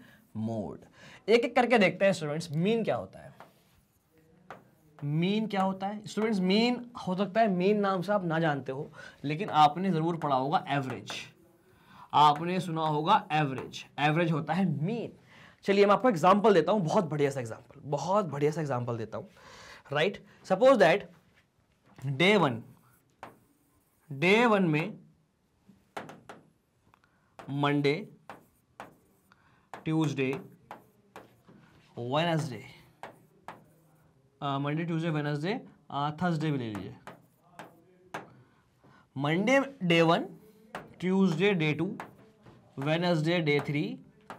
मोड एक एक करके देखते हैं स्टूडेंट्स मीन क्या होता है मीन क्या होता है स्टूडेंट्स मीन हो सकता है मीन नाम से आप ना जानते हो लेकिन आपने ज़रूर पढ़ा होगा एवरेज आपने सुना होगा एवरेज एवरेज होता है मीन चलिए मैं आपको एग्जाम्पल देता हूँ बहुत बढ़िया सा एग्जाम्पल बहुत बढ़िया सा एग्जाम्पल देता हूँ right suppose that day one day one में Monday Tuesday Wednesday Monday Tuesday Wednesday Thursday भी ले लीजिए Monday day one Tuesday day two Wednesday day three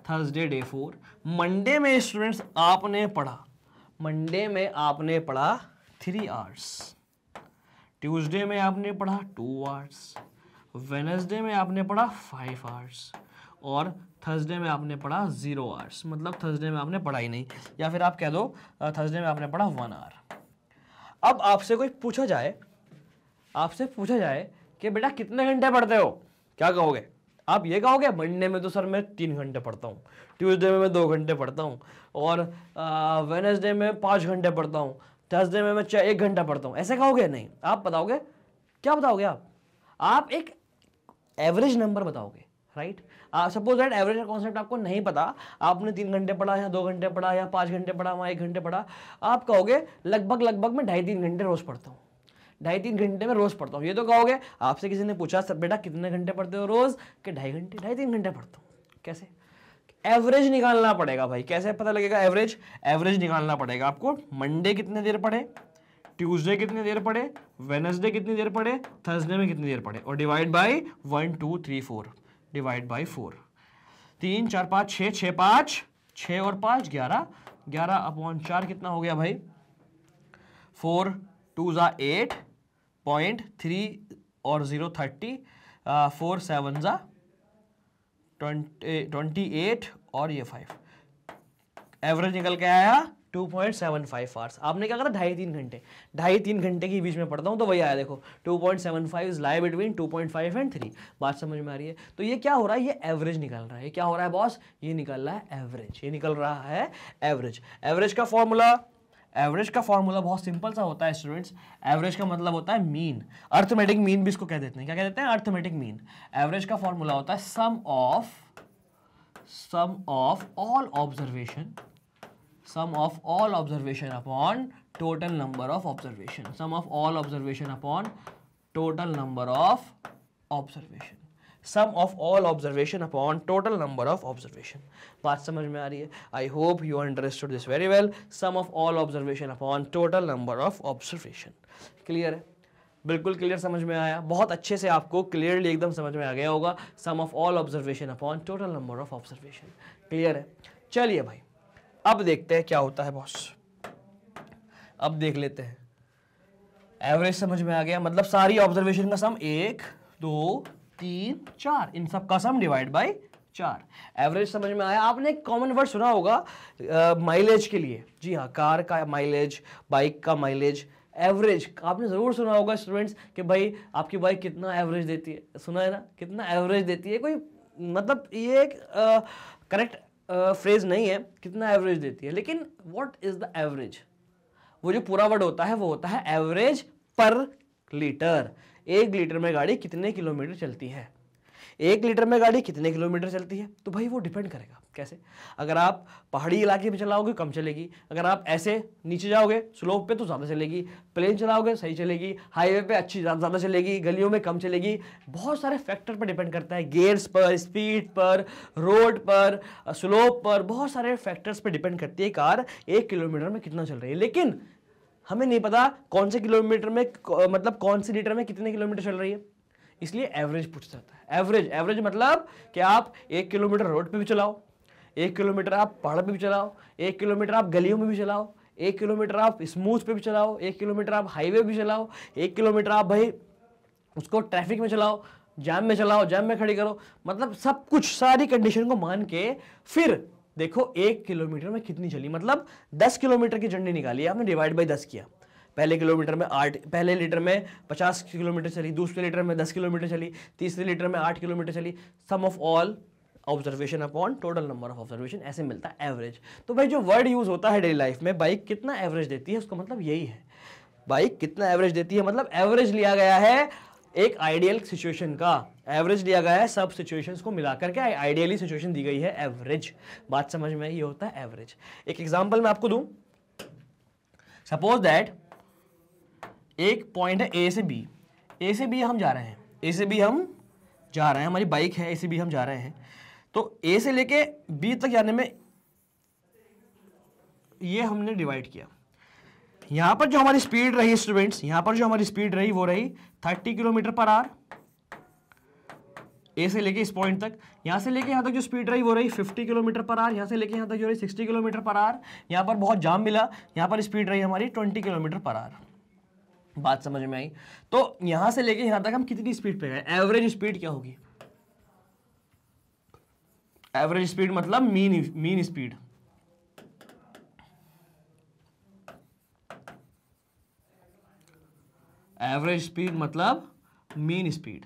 Thursday day four Monday में स्टूडेंट्स आपने पढ़ा मंडे में आपने पढ़ा थ्री आवर्स ट्यूसडे में आपने पढ़ा टू आवर्स वेनसडे में आपने पढ़ा फाइव आवर्स और थर्सडे में आपने पढ़ा जीरो आवर्स मतलब थर्सडे में आपने पढ़ा ही नहीं या फिर आप कह दो थर्सडे में आपने पढ़ा वन आवर अब आपसे कोई पूछा जाए आपसे पूछा जाए कि बेटा कितने घंटे पढ़ते हो क्या कहोगे आप ये कहोगे मंडे में तो सर मैं तीन घंटे पढ़ता हूँ ट्यूसडे में मैं दो घंटे पढ़ता हूँ और वेनसडे में पाँच घंटे पढ़ता हूँ थर्सडे में मैं एक घंटा पढ़ता हूँ ऐसे कहोगे नहीं आप बताओगे क्या बताओगे आप आप एक एवरेज नंबर बताओगे राइट सपोज दैट एवरेज का कॉन्सेप्ट आपको नहीं पता आपने तीन घंटे पढ़ा या दो घंटे पढ़ा या पाँच घंटे पढ़ा वहाँ एक घंटे पढ़ा आप कहोगे लगभग लगभग मैं ढाई तीन घंटे रोज़ पढ़ता हूँ ढाई तीन घंटे में रोज़ पढ़ता हूँ ये तो कहोगे आपसे किसी ने पूछा सर बेटा कितने घंटे पढ़ते हो रोज़ के ढाई घंटे ढाई तीन घंटे पढ़ता हूँ कैसे एवरेज निकालना पड़ेगा भाई कैसे पता लगेगा एवरेज एवरेज निकालना पड़ेगा आपको मंडे कितने देर पढ़े ट्यूसडे कितने देर पढ़े वेनसडे कितनी देर पढ़े थर्सडे में कितनी देर पढ़े और divide by one two three four divide by four तीन चार पाँच छः छः पाँच छः और पाँच ग्यारह ग्यारह अपॉन चार कितना हो गया भाई फोर टू ज़ा एट पॉइंट थ्री और ज़ीरो थर्टी फोर सेवन ज़ा ट्वेंटी एट और ये फाइव एवरेज निकल के आया two point seven five hours आपने क्या करा ढाई तीन घंटे ढाई तीन घंटे के बीच में पढ़ता हूँ तो वही आया देखो two point seven five is lie between two point five and three बात समझ में आ रही है तो ये क्या हो रहा है ये एवरेज निकल रहा है ये क्या हो रहा है बॉस ये निकल रहा है एवरेज ये निकल रहा है एवरेज एवरेज का फॉर्मूला एवरेज का फॉर्मूला बहुत सिंपल सा होता है स्टूडेंट्स एवरेज का मतलब होता है मीन अर्थमेटिक मीन भी इसको कह देते हैं क्या कह देते हैं अर्थमेटिक मीन एवरेज का फॉर्मूला होता है sum of sum of all observation sum of all observation upon total number of observation sum of all observation upon total number of observation sum of all observation upon total number of observation बात समझ में आ रही है I hope you understood this very well sum of all observation upon total number of observation clear है बिल्कुल clear समझ में आया बहुत अच्छे से आपको क्लियरली एकदम समझ में आ गया होगा sum of all observation upon total number of observation clear है चलिए भाई अब देखते हैं क्या होता है बॉस अब देख लेते हैं एवरेज समझ में आ गया मतलब सारी ऑब्जर्वेशन का सम एक दो तीन चार इन सब का सम डिवाइड बाई चार एवरेज समझ में आया आपने एक कॉमन वर्ड सुना होगा माइलेज के लिए जी हाँ कार का माइलेज बाइक का माइलेज एवरेज आपने ज़रूर सुना होगा स्टूडेंट्स कि भाई आपकी बाइक कितना एवरेज देती है सुना है ना कितना एवरेज देती है कोई मतलब ये एक करेक्ट फ्रेज नहीं है कितना एवरेज देती है लेकिन व्हाट इज़ द एवरेज वो जो पूरा वर्ड होता है वो होता है एवरेज पर लीटर एक लीटर में गाड़ी कितने किलोमीटर चलती है एक लीटर में गाड़ी कितने किलोमीटर चलती है तो भाई वो डिपेंड करेगा कैसे अगर आप पहाड़ी इलाके में चलाओगे कम चलेगी अगर आप ऐसे नीचे जाओगे स्लोप पे तो ज़्यादा चलेगी प्लेन चलाओगे सही चलेगी हाईवे पे अच्छी ज़्यादा चलेगी गलियों में कम चलेगी बहुत सारे फैक्टर पर डिपेंड करता है गेयर्स पर स्पीड पर रोड पर स्लोप पर बहुत सारे फैक्टर्स पर डिपेंड करती है कार एक किलोमीटर में कितना चल रही है लेकिन हमें नहीं पता कौन से किलोमीटर में मतलब कौन से लीटर में कितने किलोमीटर चल रही है इसलिए एवरेज पूछा जाता है एवरेज एवरेज मतलब कि आप एक किलोमीटर रोड पे भी चलाओ एक किलोमीटर आप पहाड़ पे भी चलाओ एक किलोमीटर आप गलियों में भी चलाओ एक किलोमीटर आप स्मूथ पे भी चलाओ एक किलोमीटर आप हाईवे भी चलाओ एक किलोमीटर आप भाई उसको ट्रैफिक में चलाओ जाम में चलाओ जाम में खड़ी करो मतलब सब कुछ सारी कंडीशन को मान के फिर देखो एक किलोमीटर में कितनी चली मतलब दस किलोमीटर की जर्नी निकाली आपने डिवाइड बाई दस किया पहले किलोमीटर में आठ पहले लीटर में पचास किलोमीटर चली दूसरे लीटर में दस किलोमीटर चली तीसरे लीटर में आठ किलोमीटर चली sum of all observation upon total number of observation ऐसे मिलता है एवरेज तो भाई जो वर्ड यूज़ होता है डेली लाइफ में बाइक कितना एवरेज देती है उसका मतलब यही है बाइक कितना एवरेज देती है मतलब एवरेज लिया गया है एक आइडियल सिचुएशन का एवरेज लिया गया है सब सिचुएशंस को मिलाकर के आइडियली सिचुएशन दी गई है एवरेज बात समझ में ये होता है एवरेज एक एग्जांपल मैं आपको दूं सपोज दैट एक पॉइंट है ए से बी ए से बी हम जा रहे हैं ए से बी हम जा रहे हैं हमारी बाइक है ए से बी हम जा रहे हैं तो ए से लेके बी तक जाने में ये हमने डिवाइड किया यहां पर जो हमारी स्पीड रही स्टूडेंट्स यहां पर जो हमारी स्पीड रही वो रही thirty kilometre per hour A से लेके इस पॉइंट तक यहाँ से लेके यहाँ तक जो स्पीड रही वो रही 50 किलोमीटर पर आर यहाँ से लेके यहाँ तक जो रही 60 किलोमीटर पर आर यहाँ पर बहुत जाम मिला यहाँ पर स्पीड रही हमारी 20 किलोमीटर पर आर बात समझ में आई तो यहाँ से लेके यहाँ तक हम कितनी स्पीड पे गए एवरेज स्पीड क्या होगी एवरेज स्पीड मतलब mean mean speed average speed मतलब मीन स्पीड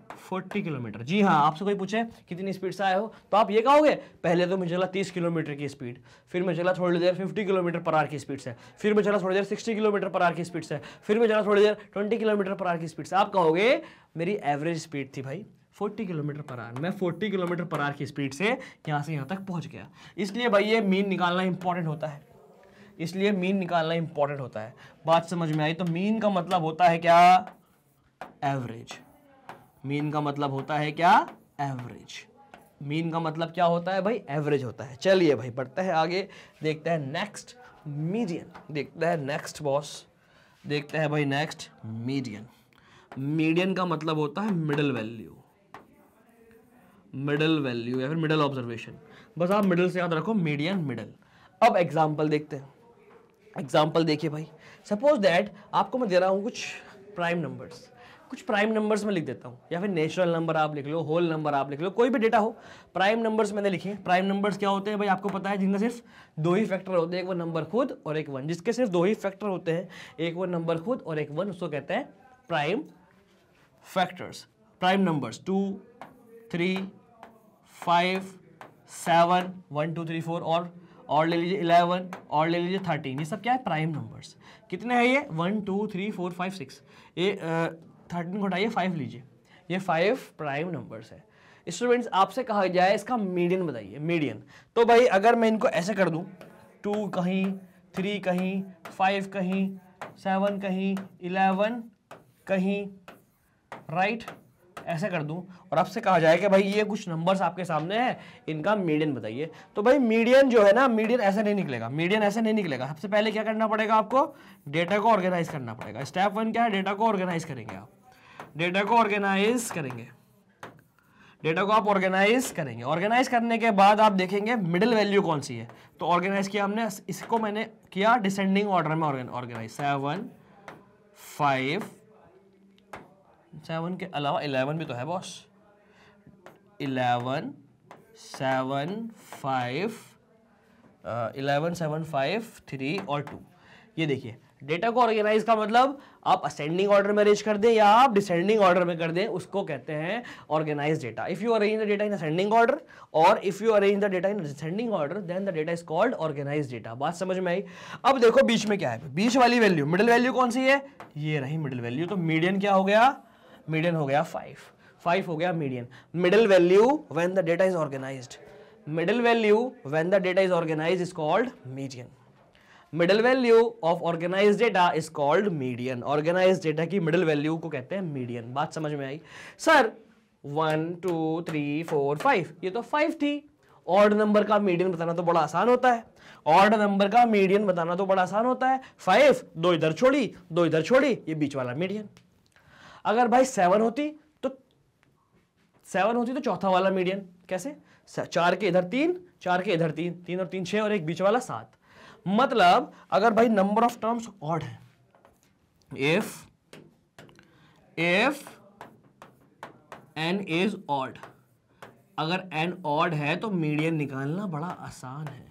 फोर्टी किलोमीटर जी हाँ आपसे कोई पूछे कितनी स्पीड से आए हो तो आप ये कहोगे पहले तो मुझे चला तीस किलोमीटर की स्पीड फिर मैं चला थोड़ी देर फिफ्टी किलोमीटर पर आर की स्पीड से फिर मैं चला थोड़ी देर सिक्सटी किलोमीटर पर आर की स्पीड से फिर मैं चला थोड़ी देर ट्वेंटी किलोमीटर पर आर की स्पीड से आप कहोगे मेरी एवरेज स्पीड थी भाई 40 किलोमीटर पर आर मैं 40 किलोमीटर पर आर की स्पीड से यहाँ से यहाँ तक पहुँच गया इसलिए भाई ये मीन निकालना इंपॉर्टेंट होता है इसलिए मीन निकालना इंपॉर्टेंट होता है बात समझ में आई तो मीन का मतलब होता है क्या एवरेज मीन का मतलब होता है क्या एवरेज मीन का मतलब क्या होता है भाई एवरेज होता है चलिए भाई पढ़ते हैं आगे देखते हैं नेक्स्ट मीडियन देखते हैं नेक्स्ट बॉस देखते हैं भाई नेक्स्ट मीडियन मीडियन का मतलब होता है मिडल वैल्यू मिडल वैल्यू या फिर मिडल ऑब्जर्वेशन बस आप मिडल से याद रखो मीडियन मिडल अब एग्जाम्पल देखते हैं एग्जाम्पल देखिए भाई सपोज दैट आपको मैं दे रहा हूँ कुछ प्राइम नंबर्स कुछ प्राइम नंबर्स में लिख देता हूँ या फिर नेचुरल नंबर आप लिख लो होल नंबर आप लिख लो कोई भी डेटा हो प्राइम नंबर्स मैंने लिखे प्राइम नंबर्स क्या होते हैं भाई आपको पता है जिनका सिर्फ दो ही फैक्टर होते हैं एक वो नंबर खुद और एक वन जिसके सिर्फ दो ही फैक्टर होते हैं एक वो नंबर खुद और एक वन उसको कहते हैं prime factors prime numbers two three five seven one two three four और और ले लीजिए इलेवन और ले लीजिए थर्टीन ये सब क्या है प्राइम नंबर्स कितने हैं ये one two three four five six ये थर्टीन घटाइए फाइव लीजिए ये फाइव प्राइम नंबर्स है स्टूडेंट्स आपसे कहा जाए इसका मीडियन बताइए मीडियन तो भाई अगर मैं इनको ऐसे कर दूँ टू कहीं थ्री कहीं फाइव कहीं सेवन कहीं इलेवन कहीं राइट ऐसे कर दूं और आपसे कहा जाए कि भाई ये कुछ नंबर्स आपके सामने हैं इनका मीडियन बताइए तो भाई मीडियन जो है ना मीडियन ऐसे नहीं निकलेगा मीडियन ऐसे नहीं निकलेगा सबसे पहले क्या करना पड़ेगा आपको डेटा को ऑर्गेनाइज करना पड़ेगा स्टेप वन क्या है डेटा को ऑर्गेनाइज करेंगे आप डेटा को ऑर्गेनाइज करेंगे डेटा को आप ऑर्गेनाइज करेंगे ऑर्गेनाइज करने के बाद आप देखेंगे मिडिल वैल्यू कौन सी है तो ऑर्गेनाइज किया हमने इसको मैंने किया डिसेंडिंग ऑर्डर में ऑर्गेनाइज सेवन फाइव सेवन के अलावा इलेवन भी तो है boss eleven seven five eleven seven five three और टू ये देखिए डेटा को ऑर्गेनाइज का मतलब आप असेंडिंग ऑर्डर में अरेंज कर दें या आप डिसेंडिंग ऑर्डर में कर दें उसको कहते हैं organize data if you arrange the data in ascending order और if you arrange the data in descending order then the data is called organize data बात समझ में आई अब देखो बीच में क्या है बीच वाली वैल्यू मिडिल वैल्यू कौन सी है ये रही मिडिल वैल्यू तो मीडियन क्या हो गया मीडियन हो गया फाइव फाइव हो गया median middle value when the data is organize middle value when the data is organize is called median middle value of organize data is called median organize data की middle value को कहते हैं median बात समझ में आई sir one two three four five ये तो फाइव थी ऑर्ड नंबर का मीडियन बताना तो बड़ा आसान होता है ऑर्ड नंबर का मीडियन बताना तो बड़ा आसान होता है फाइव दो इधर छोड़ी दो इधर छोड़ी ये बीच वाला मीडियन अगर भाई सेवन होती तो सेवन होती तो चौथा वाला मीडियन कैसे चार के इधर तीन चार के इधर तीन तीन और तीन छः और एक बीच वाला सात मतलब अगर भाई नंबर ऑफ टर्म्स ऑड है if if n is odd अगर एन ऑड है तो मीडियन निकालना बड़ा आसान है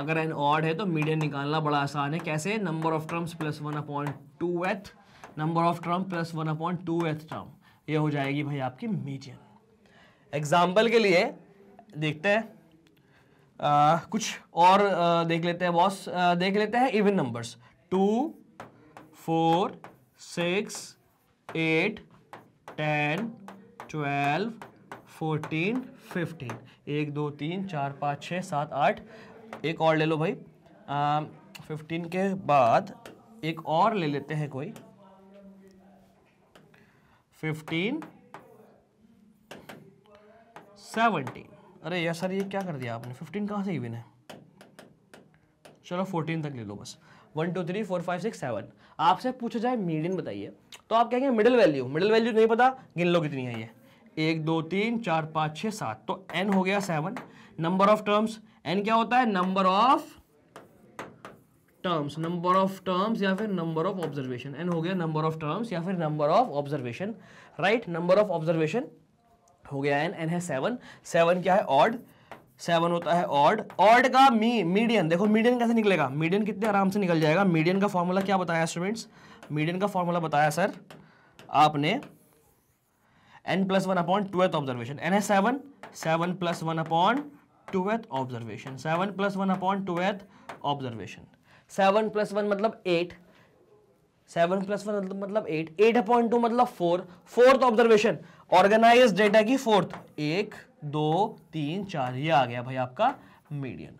अगर एन ऑड है तो मीडियन निकालना बड़ा आसान है कैसे number of terms plus one upon two th number of term plus one upon two th term ये हो जाएगी भाई आपकी मीडियन एग्जाम्पल के लिए देखते हैं कुछ और आ, देख लेते हैं बॉस देख लेते हैं even numbers two four six eight ten twelve fourteen fifteen एक दो तीन चार पाँच छः सात आठ एक और ले लो भाई फिफ्टीन के बाद एक और ले लेते हैं कोई फिफ्टीन सेवनटीन अरे यार सर ये क्या कर दिया आपने फिफ्टीन कहाँ से इवन है चलो फोर्टीन तक ले लो बस one two three four five six seven आपसे पूछा जाए मीडियन बताइए तो आप कहेंगे मिडिल वैल्यू मिडिल वैल्यू नहीं पता गिन लो कितनी है ये एक दो तीन चार पाँच छः सात तो एन हो गया seven number of terms n क्या होता है number of terms number of terms या फिर नंबर ऑफ ऑब्जर्वेशन एन हो गया नंबर ऑफ टर्म्स या फिर number of observation right number of observation हो गया एन एन है सेवन सेवन क्या है ऑड सेवन होता है ऑड ऑड का मी मीडियन देखो मीडियन कैसे निकलेगा मीडियन कितने आराम से निकल जाएगा मीडियन का फॉर्मूला क्या बताया स्टूडेंट्स मीडियन का फॉर्मूला बताया सर आपने n plus one upon twelfth observation n है seven seven plus one upon twelfth observation seven plus one upon twelfth observation seven plus one मतलब एट सेवन प्लस वन मतलब eight eight upon two मतलब four fourth observation organise data की fourth एक दो तीन चार ये आ गया भाई आपका मीडियन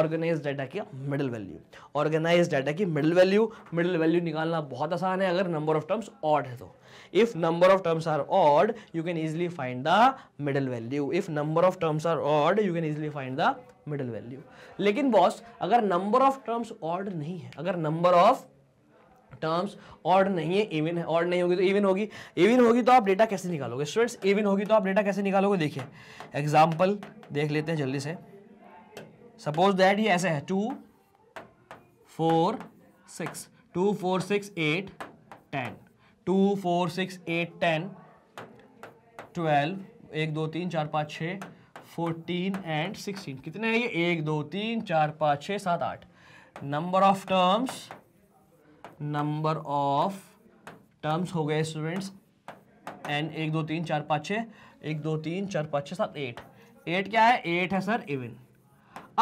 ऑर्गेनाइज डाटा की मिडिल वैल्यू ऑर्गेनाइज डाटा की मिडिल वैल्यू मिडिल वैल्यू निकालना बहुत आसान है अगर नंबर ऑफ टर्म्स ऑड है तो if number of terms are odd you can easily find the middle value if number of terms are odd you can easily find the middle value लेकिन boss अगर number of terms odd नहीं है अगर number of terms ऑर्ड नहीं है even ऑर्ड नहीं होगी तो इवन होगी इवन होगी तो आप डेटा कैसे निकालोगे स्टूडेंट्स इवन होगी तो आप डेटा कैसे निकालोगे देखिए एग्जाम्पल देख लेते हैं जल्दी से सपोज दैट ये ऐसे है two four six two four six eight ten two four six eight ten twelve एक दो तीन चार पाँच छः फोर्टीन एंड सिक्सटीन कितने हैं ये एक दो तीन चार पाँच छः सात आठ number of terms number of terms हो गए स्टूडेंट्स एन एक दो तीन चार पाँच छः एक दो तीन चार पाँच छः सात एट एट क्या है एट है सर इवन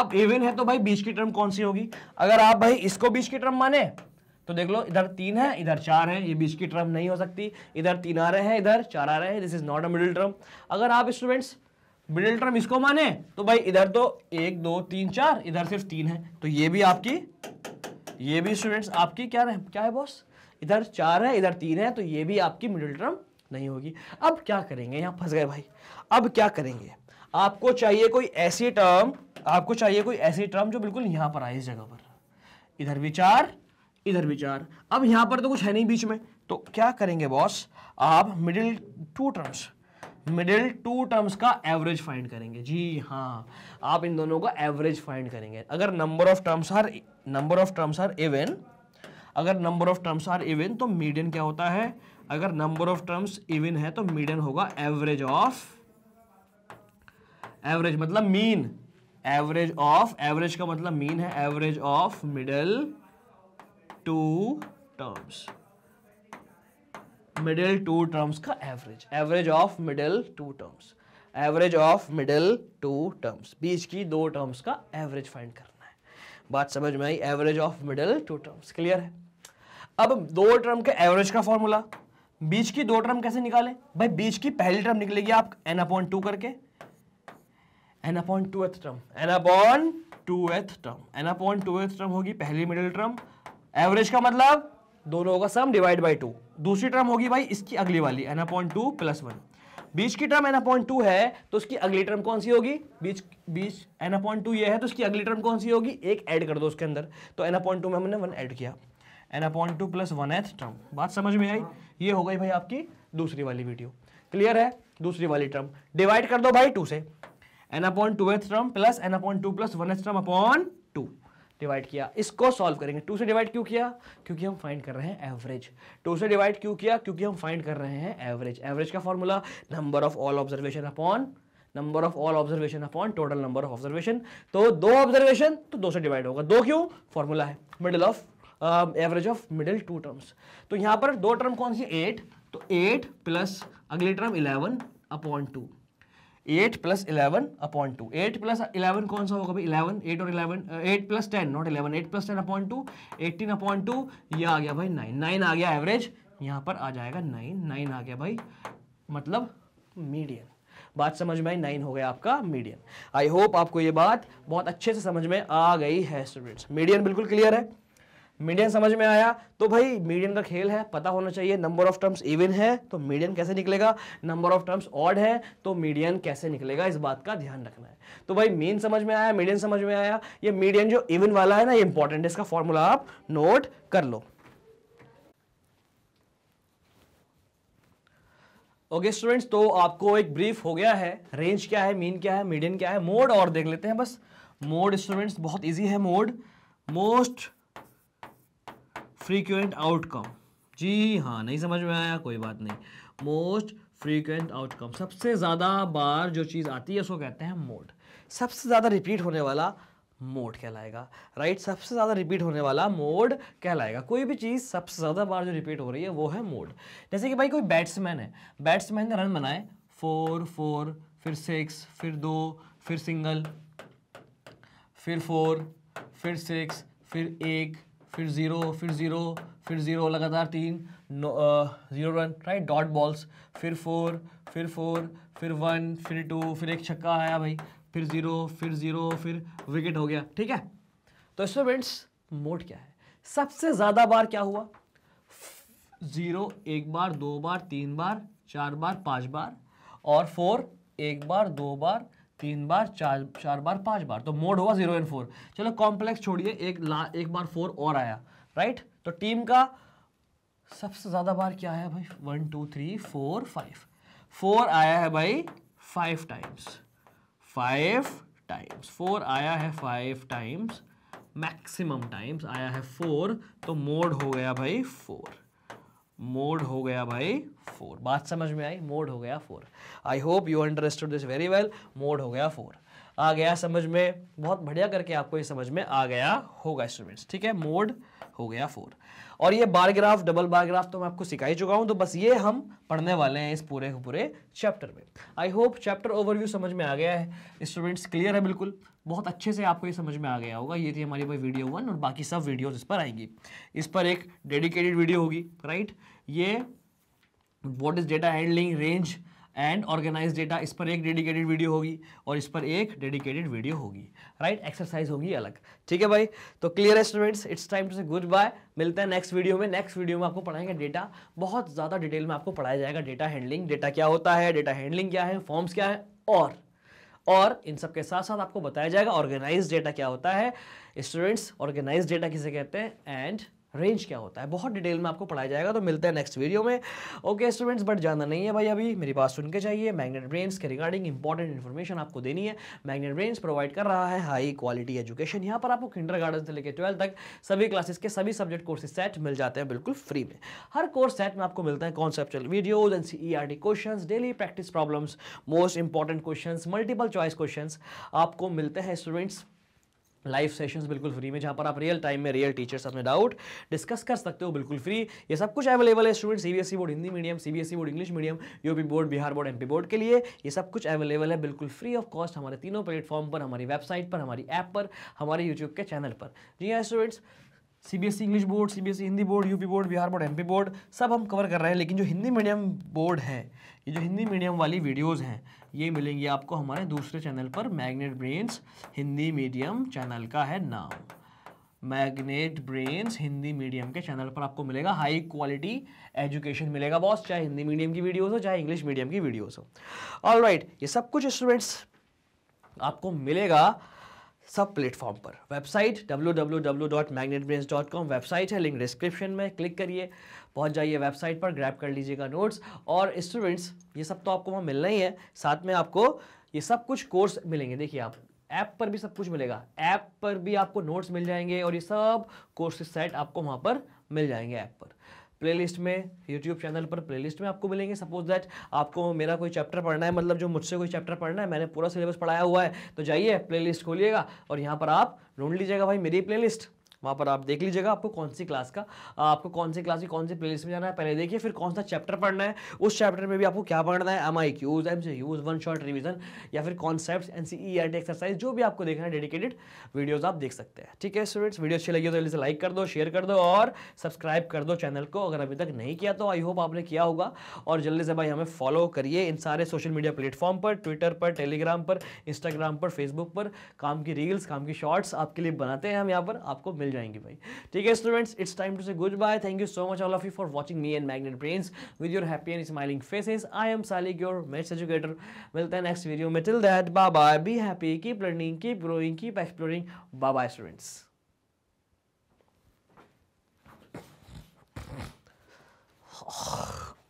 अब इवन है तो भाई बीच की टर्म कौन सी होगी अगर आप भाई इसको बीच की टर्म माने तो देख लो इधर तीन है इधर चार है ये बीच की टर्म नहीं हो सकती इधर तीन आ रहे हैं इधर चार आ रहे हैं this is not a middle term अगर आप स्टूडेंट्स मिडिल टर्म इसको माने तो भाई इधर तो एक दो तीन चार इधर सिर्फ तीन है तो ये भी आपकी ये भी स्टूडेंट्स आपकी क्या रहे? क्या है बॉस इधर चार है इधर तीन है तो ये भी आपकी मिडिल टर्म नहीं होगी अब क्या करेंगे यहाँ फंस गए भाई अब क्या करेंगे आपको चाहिए कोई ऐसी टर्म आपको चाहिए कोई ऐसी टर्म जो बिल्कुल यहाँ पर आए इस जगह पर इधर विचार इधर विचार अब यहाँ पर तो कुछ है नहीं बीच में तो क्या करेंगे बॉस आप middle two terms middle two terms का एवरेज फाइंड करेंगे जी हाँ आप इन दोनों का एवरेज फाइंड करेंगे अगर number of terms are number of terms are even अगर number of terms are even तो मीडियन क्या होता है अगर नंबर ऑफ टर्म्स इवन है तो मीडियन होगा एवरेज ऑफ एवरेज मतलब मीन एवरेज ऑफ एवरेज का मतलब मीन है average of middle two terms middle two terms का average average of middle two terms average of middle two terms बीच की दो टर्म्स का एवरेज फाइंड करना है बात समझ में आई average of middle two terms clear है अब दो टर्म के एवरेज का फॉर्मूला बीच की दो टर्म कैसे निकालें भाई बीच की पहली टर्म निकलेगी आप एन अपॉइंट टू करके n upon two th term n upon two th term n upon two th term होगी पहली मिडिल टर्म एवरेज का मतलब दोनों का सम डिवाइड बाई टू दूसरी टर्म होगी भाई इसकी अगली वाली n upon two plus one बीच की टर्म एन अपॉइंट टू है तो उसकी अगली टर्म कौन सी होगी बीच बीच एन अपॉइंट टू ये है तो उसकी अगली टर्म कौन सी होगी एक ऐड कर दो उसके अंदर तो एन अपॉइंट टू में हमने वन ऐड किया n upon two plus one th term बात समझ में आई ये हो गई भाई आपकी दूसरी वाली वीडियो क्लियर है दूसरी वाली टर्म डिवाइड कर दो भाई टू से n upon two th term plus n upon two plus one th term upon divide किया इसको सॉल्व करेंगे टू से डिवाइड क्यों किया क्योंकि हम फाइंड कर रहे हैं एवरेज टू से डिवाइड क्यों किया क्योंकि हम फाइंड कर रहे हैं एवरेज एवरेज का formula number of all observation upon number of all observation upon total number of observation तो दो ऑब्जर्वेशन तो दो से डिवाइड होगा दो क्यों फॉर्मूला है middle of average of middle two terms तो यहां पर दो टर्म कौन सी एट तो एट प्लस अगली term eleven upon two eight plus eleven upon two eight plus eleven कौन सा होगा भाई इलेवन एट और eleven eight plus ten not eleven eight plus ten upon two eighteen upon two ये आ गया भाई नाइन नाइन आ गया एवरेज यहाँ पर आ जाएगा नाइन नाइन आ गया भाई मतलब मीडियम बात समझ में आई नाइन हो गया आपका मीडियम आई होप आपको ये बात बहुत अच्छे से समझ में आ गई है स्टूडेंट्स मीडियम बिल्कुल क्लियर है मीडियन समझ में आया तो भाई मीडियन का खेल है पता होना चाहिए नंबर ऑफ टर्म्स इवन है तो मीडियन कैसे निकलेगा नंबर ऑफ टर्म्स ऑड है तो मीडियन कैसे निकलेगा इस बात का ध्यान रखना है तो भाई मीन समझ में आया मीडियन समझ में आया ये मीडियन जो इवन वाला है ना ये इंपॉर्टेंट है इसका फॉर्मूला आप नोट कर लो ओके okay, स्टूडेंट्स तो आपको एक ब्रीफ हो गया है रेंज क्या है मीन क्या है मीडियन क्या है मोड और देख लेते हैं बस मोड स्टूडेंट्स बहुत इजी है मोड मोस्ट फ्रीक्वेंट आउटकम जी हाँ नहीं समझ में आया कोई बात नहीं मोस्ट फ्रीक्वेंट आउटकम सबसे ज़्यादा बार जो चीज़ आती है उसको कहते हैं मोड सबसे ज़्यादा रिपीट होने वाला मोड कहलाएगा राइट सबसे ज़्यादा रिपीट होने वाला मोड कहलाएगा कोई भी चीज़ सबसे ज़्यादा बार जो रिपीट हो रही है वो है मोड जैसे कि भाई कोई बैट्समैन है बैट्समैन ने रन बनाए फोर फोर फिर सिक्स फिर दो फिर सिंगल फिर फोर फिर सिक्स फिर एक फिर ज़ीरो फिर ज़ीरो फिर ज़ीरो लगातार तीन zero run right dot balls फिर फोर फिर फोर फिर वन फिर टू फिर एक छक्का आया भाई फिर ज़ीरो फिर ज़ीरो फिर विकेट हो गया ठीक है तो स्टूडेंट्स मोड क्या है सबसे ज़्यादा बार क्या हुआ ज़ीरो एक बार दो बार तीन बार चार बार पाँच बार और फोर एक बार दो बार तीन बार चार चार बार पांच बार तो मोड हुआ जीरो एंड फोर चलो कॉम्प्लेक्स छोड़िए एक ला एक बार फोर और आया राइट तो टीम का सबसे ज़्यादा बार क्या है भाई one two three four five four आया है भाई five times five times four आया है फाइव टाइम्स मैक्सिमम टाइम्स आया है फोर तो मोड हो गया भाई फोर मोड हो गया भाई फोर बात समझ में आई मोड हो गया four I hope you understood this very well mode हो गया फोर आ गया समझ में बहुत बढ़िया करके आपको ये समझ में आ गया होगा स्टूडेंट्स ठीक है मोड हो गया फोर और ये बारग्राफ डबल बारग्राफ तो मैं आपको सिखा ही चुका हूँ तो बस ये हम पढ़ने वाले हैं इस पूरे पूरे चैप्टर में आई होप चैप्टर ओवरव्यू समझ में आ गया है स्टूडेंट्स क्लियर है बिल्कुल बहुत अच्छे से आपको ये समझ में आ गया होगा ये थी हमारी भाई वीडियो वन और बाकी सब वीडियोज इस पर आएंगी इस पर एक डेडिकेटेड वीडियो होगी राइट ये what is data handling range and organise data इस पर एक डेडिकेटेड वीडियो होगी और इस पर एक डेडिकेटेड वीडियो होगी राइट एक्सरसाइज होगी अलग ठीक है भाई तो क्लियर है students it's time to say goodbye मिलते हैं नेक्स्ट वीडियो में नेक्स्ट वीडियो में आपको पढ़ाएंगे डेटा बहुत ज़्यादा डिटेल में आपको पढ़ाया जाएगा डेटा हैंडलिंग डेटा क्या होता है डेटा हैंडलिंग क्या है फॉर्म्स क्या है और और इन सब के साथ साथ आपको बताया जाएगा ऑर्गेनाइज डेटा क्या होता है स्टूडेंट्स ऑर्गेनाइज डेटा किसे कहते हैं एंड रेंज क्या होता है बहुत डिटेल में आपको पढ़ाया जाएगा तो मिलते हैं नेक्स्ट वीडियो में ओके स्टूडेंट्स बट जाना नहीं है भाई अभी मेरी बात सुन के चाहिए मैग्नेट ब्रेन्स के रिगार्डिंग इंपॉर्टेंट इन्फॉर्मेशन आपको देनी है मैग्नेट ब्रेन्स प्रोवाइड कर रहा है हाई क्वालिटी एजुकेशन यहाँ पर आपको किंडर से लेकर ट्वेल्थ तक सभी क्लासेस के सभी सब्जेक्ट कोर्सेज सेट मिल जाते हैं बिल्कुल फ्री में हर कोर्स सेट में आपको मिलता है conceptual videos N C question daily practice problems most important question multiple choice question आपको मिलते हैं स्टूडेंट्स लाइव सेशंस बिल्कुल फ्री में जहाँ पर आप रियल टाइम में रियल टीचर्स अपने डाउट डिस्कस कर सकते हो बिल्कुल फ्री ये सब कुछ अवेलेबल है student CBSE board Hindi medium CBSE board English medium UP board Bihar board MP board के लिए ये सब कुछ अवेलेबल है बिल्कुल फ्री ऑफ कॉस्ट हमारे तीनों प्लेटफॉर्म पर हमारी वेबसाइट पर हमारी ऐप पर हमारे यूट्यूब के चैनल पर जी हाँ students CBSE English board CBSE Hindi board UP board Bihar board MP board सब हम कवर कर रहे हैं लेकिन जो हिंदी मीडियम बोर्ड है ये जो हिंदी मीडियम वाली वीडियोज़ हैं ये मिलेंगे आपको हमारे दूसरे चैनल पर Magnet Brains Hindi medium channel का है नाम मैग्नेट ब्रेन्स हिंदी मीडियम के चैनल पर आपको मिलेगा हाई क्वालिटी एजुकेशन मिलेगा बॉस चाहे हिंदी मीडियम की वीडियोस हो चाहे इंग्लिश मीडियम की वीडियोस हो ऑल राइट right, ये सब कुछ स्टूडेंट्स आपको मिलेगा सब प्लेटफॉर्म पर वेबसाइट www.magnetbrains.com वेबसाइट है लिंक डिस्क्रिप्शन में क्लिक करिए पहुंच जाइए वेबसाइट पर ग्रैब कर लीजिएगा नोट्स और स्टूडेंट्स ये सब तो आपको वहाँ मिलना ही है साथ में आपको ये सब कुछ कोर्स मिलेंगे देखिए आप ऐप पर भी सब कुछ मिलेगा ऐप पर भी आपको नोट्स मिल जाएंगे और ये सब कोर्सेज सेट आपको वहाँ पर मिल जाएंगे ऐप पर प्लेलिस्ट में यूट्यूब चैनल पर प्लेलिस्ट में आपको मिलेंगे सपोज दैट आपको मेरा कोई चैप्टर पढ़ना है मतलब जो मुझसे कोई चैप्टर पढ़ना है मैंने पूरा सिलेबस पढ़ाया हुआ है तो जाइए प्लेलिस्ट खोलिएगा और यहाँ पर आप ढूंढ लीजिएगा भाई मेरी प्लेलिस्ट वहाँ पर आप देख लीजिएगा आपको कौन सी क्लास का आपको कौन सी क्लास की कौन सी प्लेलिस्ट में जाना है पहले देखिए फिर कौन सा चैप्टर पढ़ना है उस चैप्टर में भी आपको क्या पढ़ना है M I Qs M C Qs one short revision या फिर concept N C E R T exercise जो भी आपको देखना है डेडिकेटेड वीडियोज आप देख सकते हैं ठीक है स्टूडेंट्स वीडियो अच्छी लगी तो जल्दी से लाइक कर दो शेयर कर दो और सब्सक्राइब कर दो चैनल को अगर अभी तक नहीं किया तो आई होप आपने किया होगा और जल्दी से भाई हमें फॉलो करिए इन सारे सोशल मीडिया प्लेटफॉर्म पर ट्विटर पर टेलीग्राम पर इंस्टाग्राम पर फेसबुक पर काम की रील्स काम की शॉर्ट्स आपके लिए बनाते हैं हम यहाँ पर आपको मिल जाएंगे भाई ठीक है students it's time to say goodbye thank you so much all of you for watching me and Magnet Brains with your happy and smiling faces I am Salik your maths educator मिलता है next video में till that bye bye be happy keep learning keep growing keep exploring bye bye students Oh.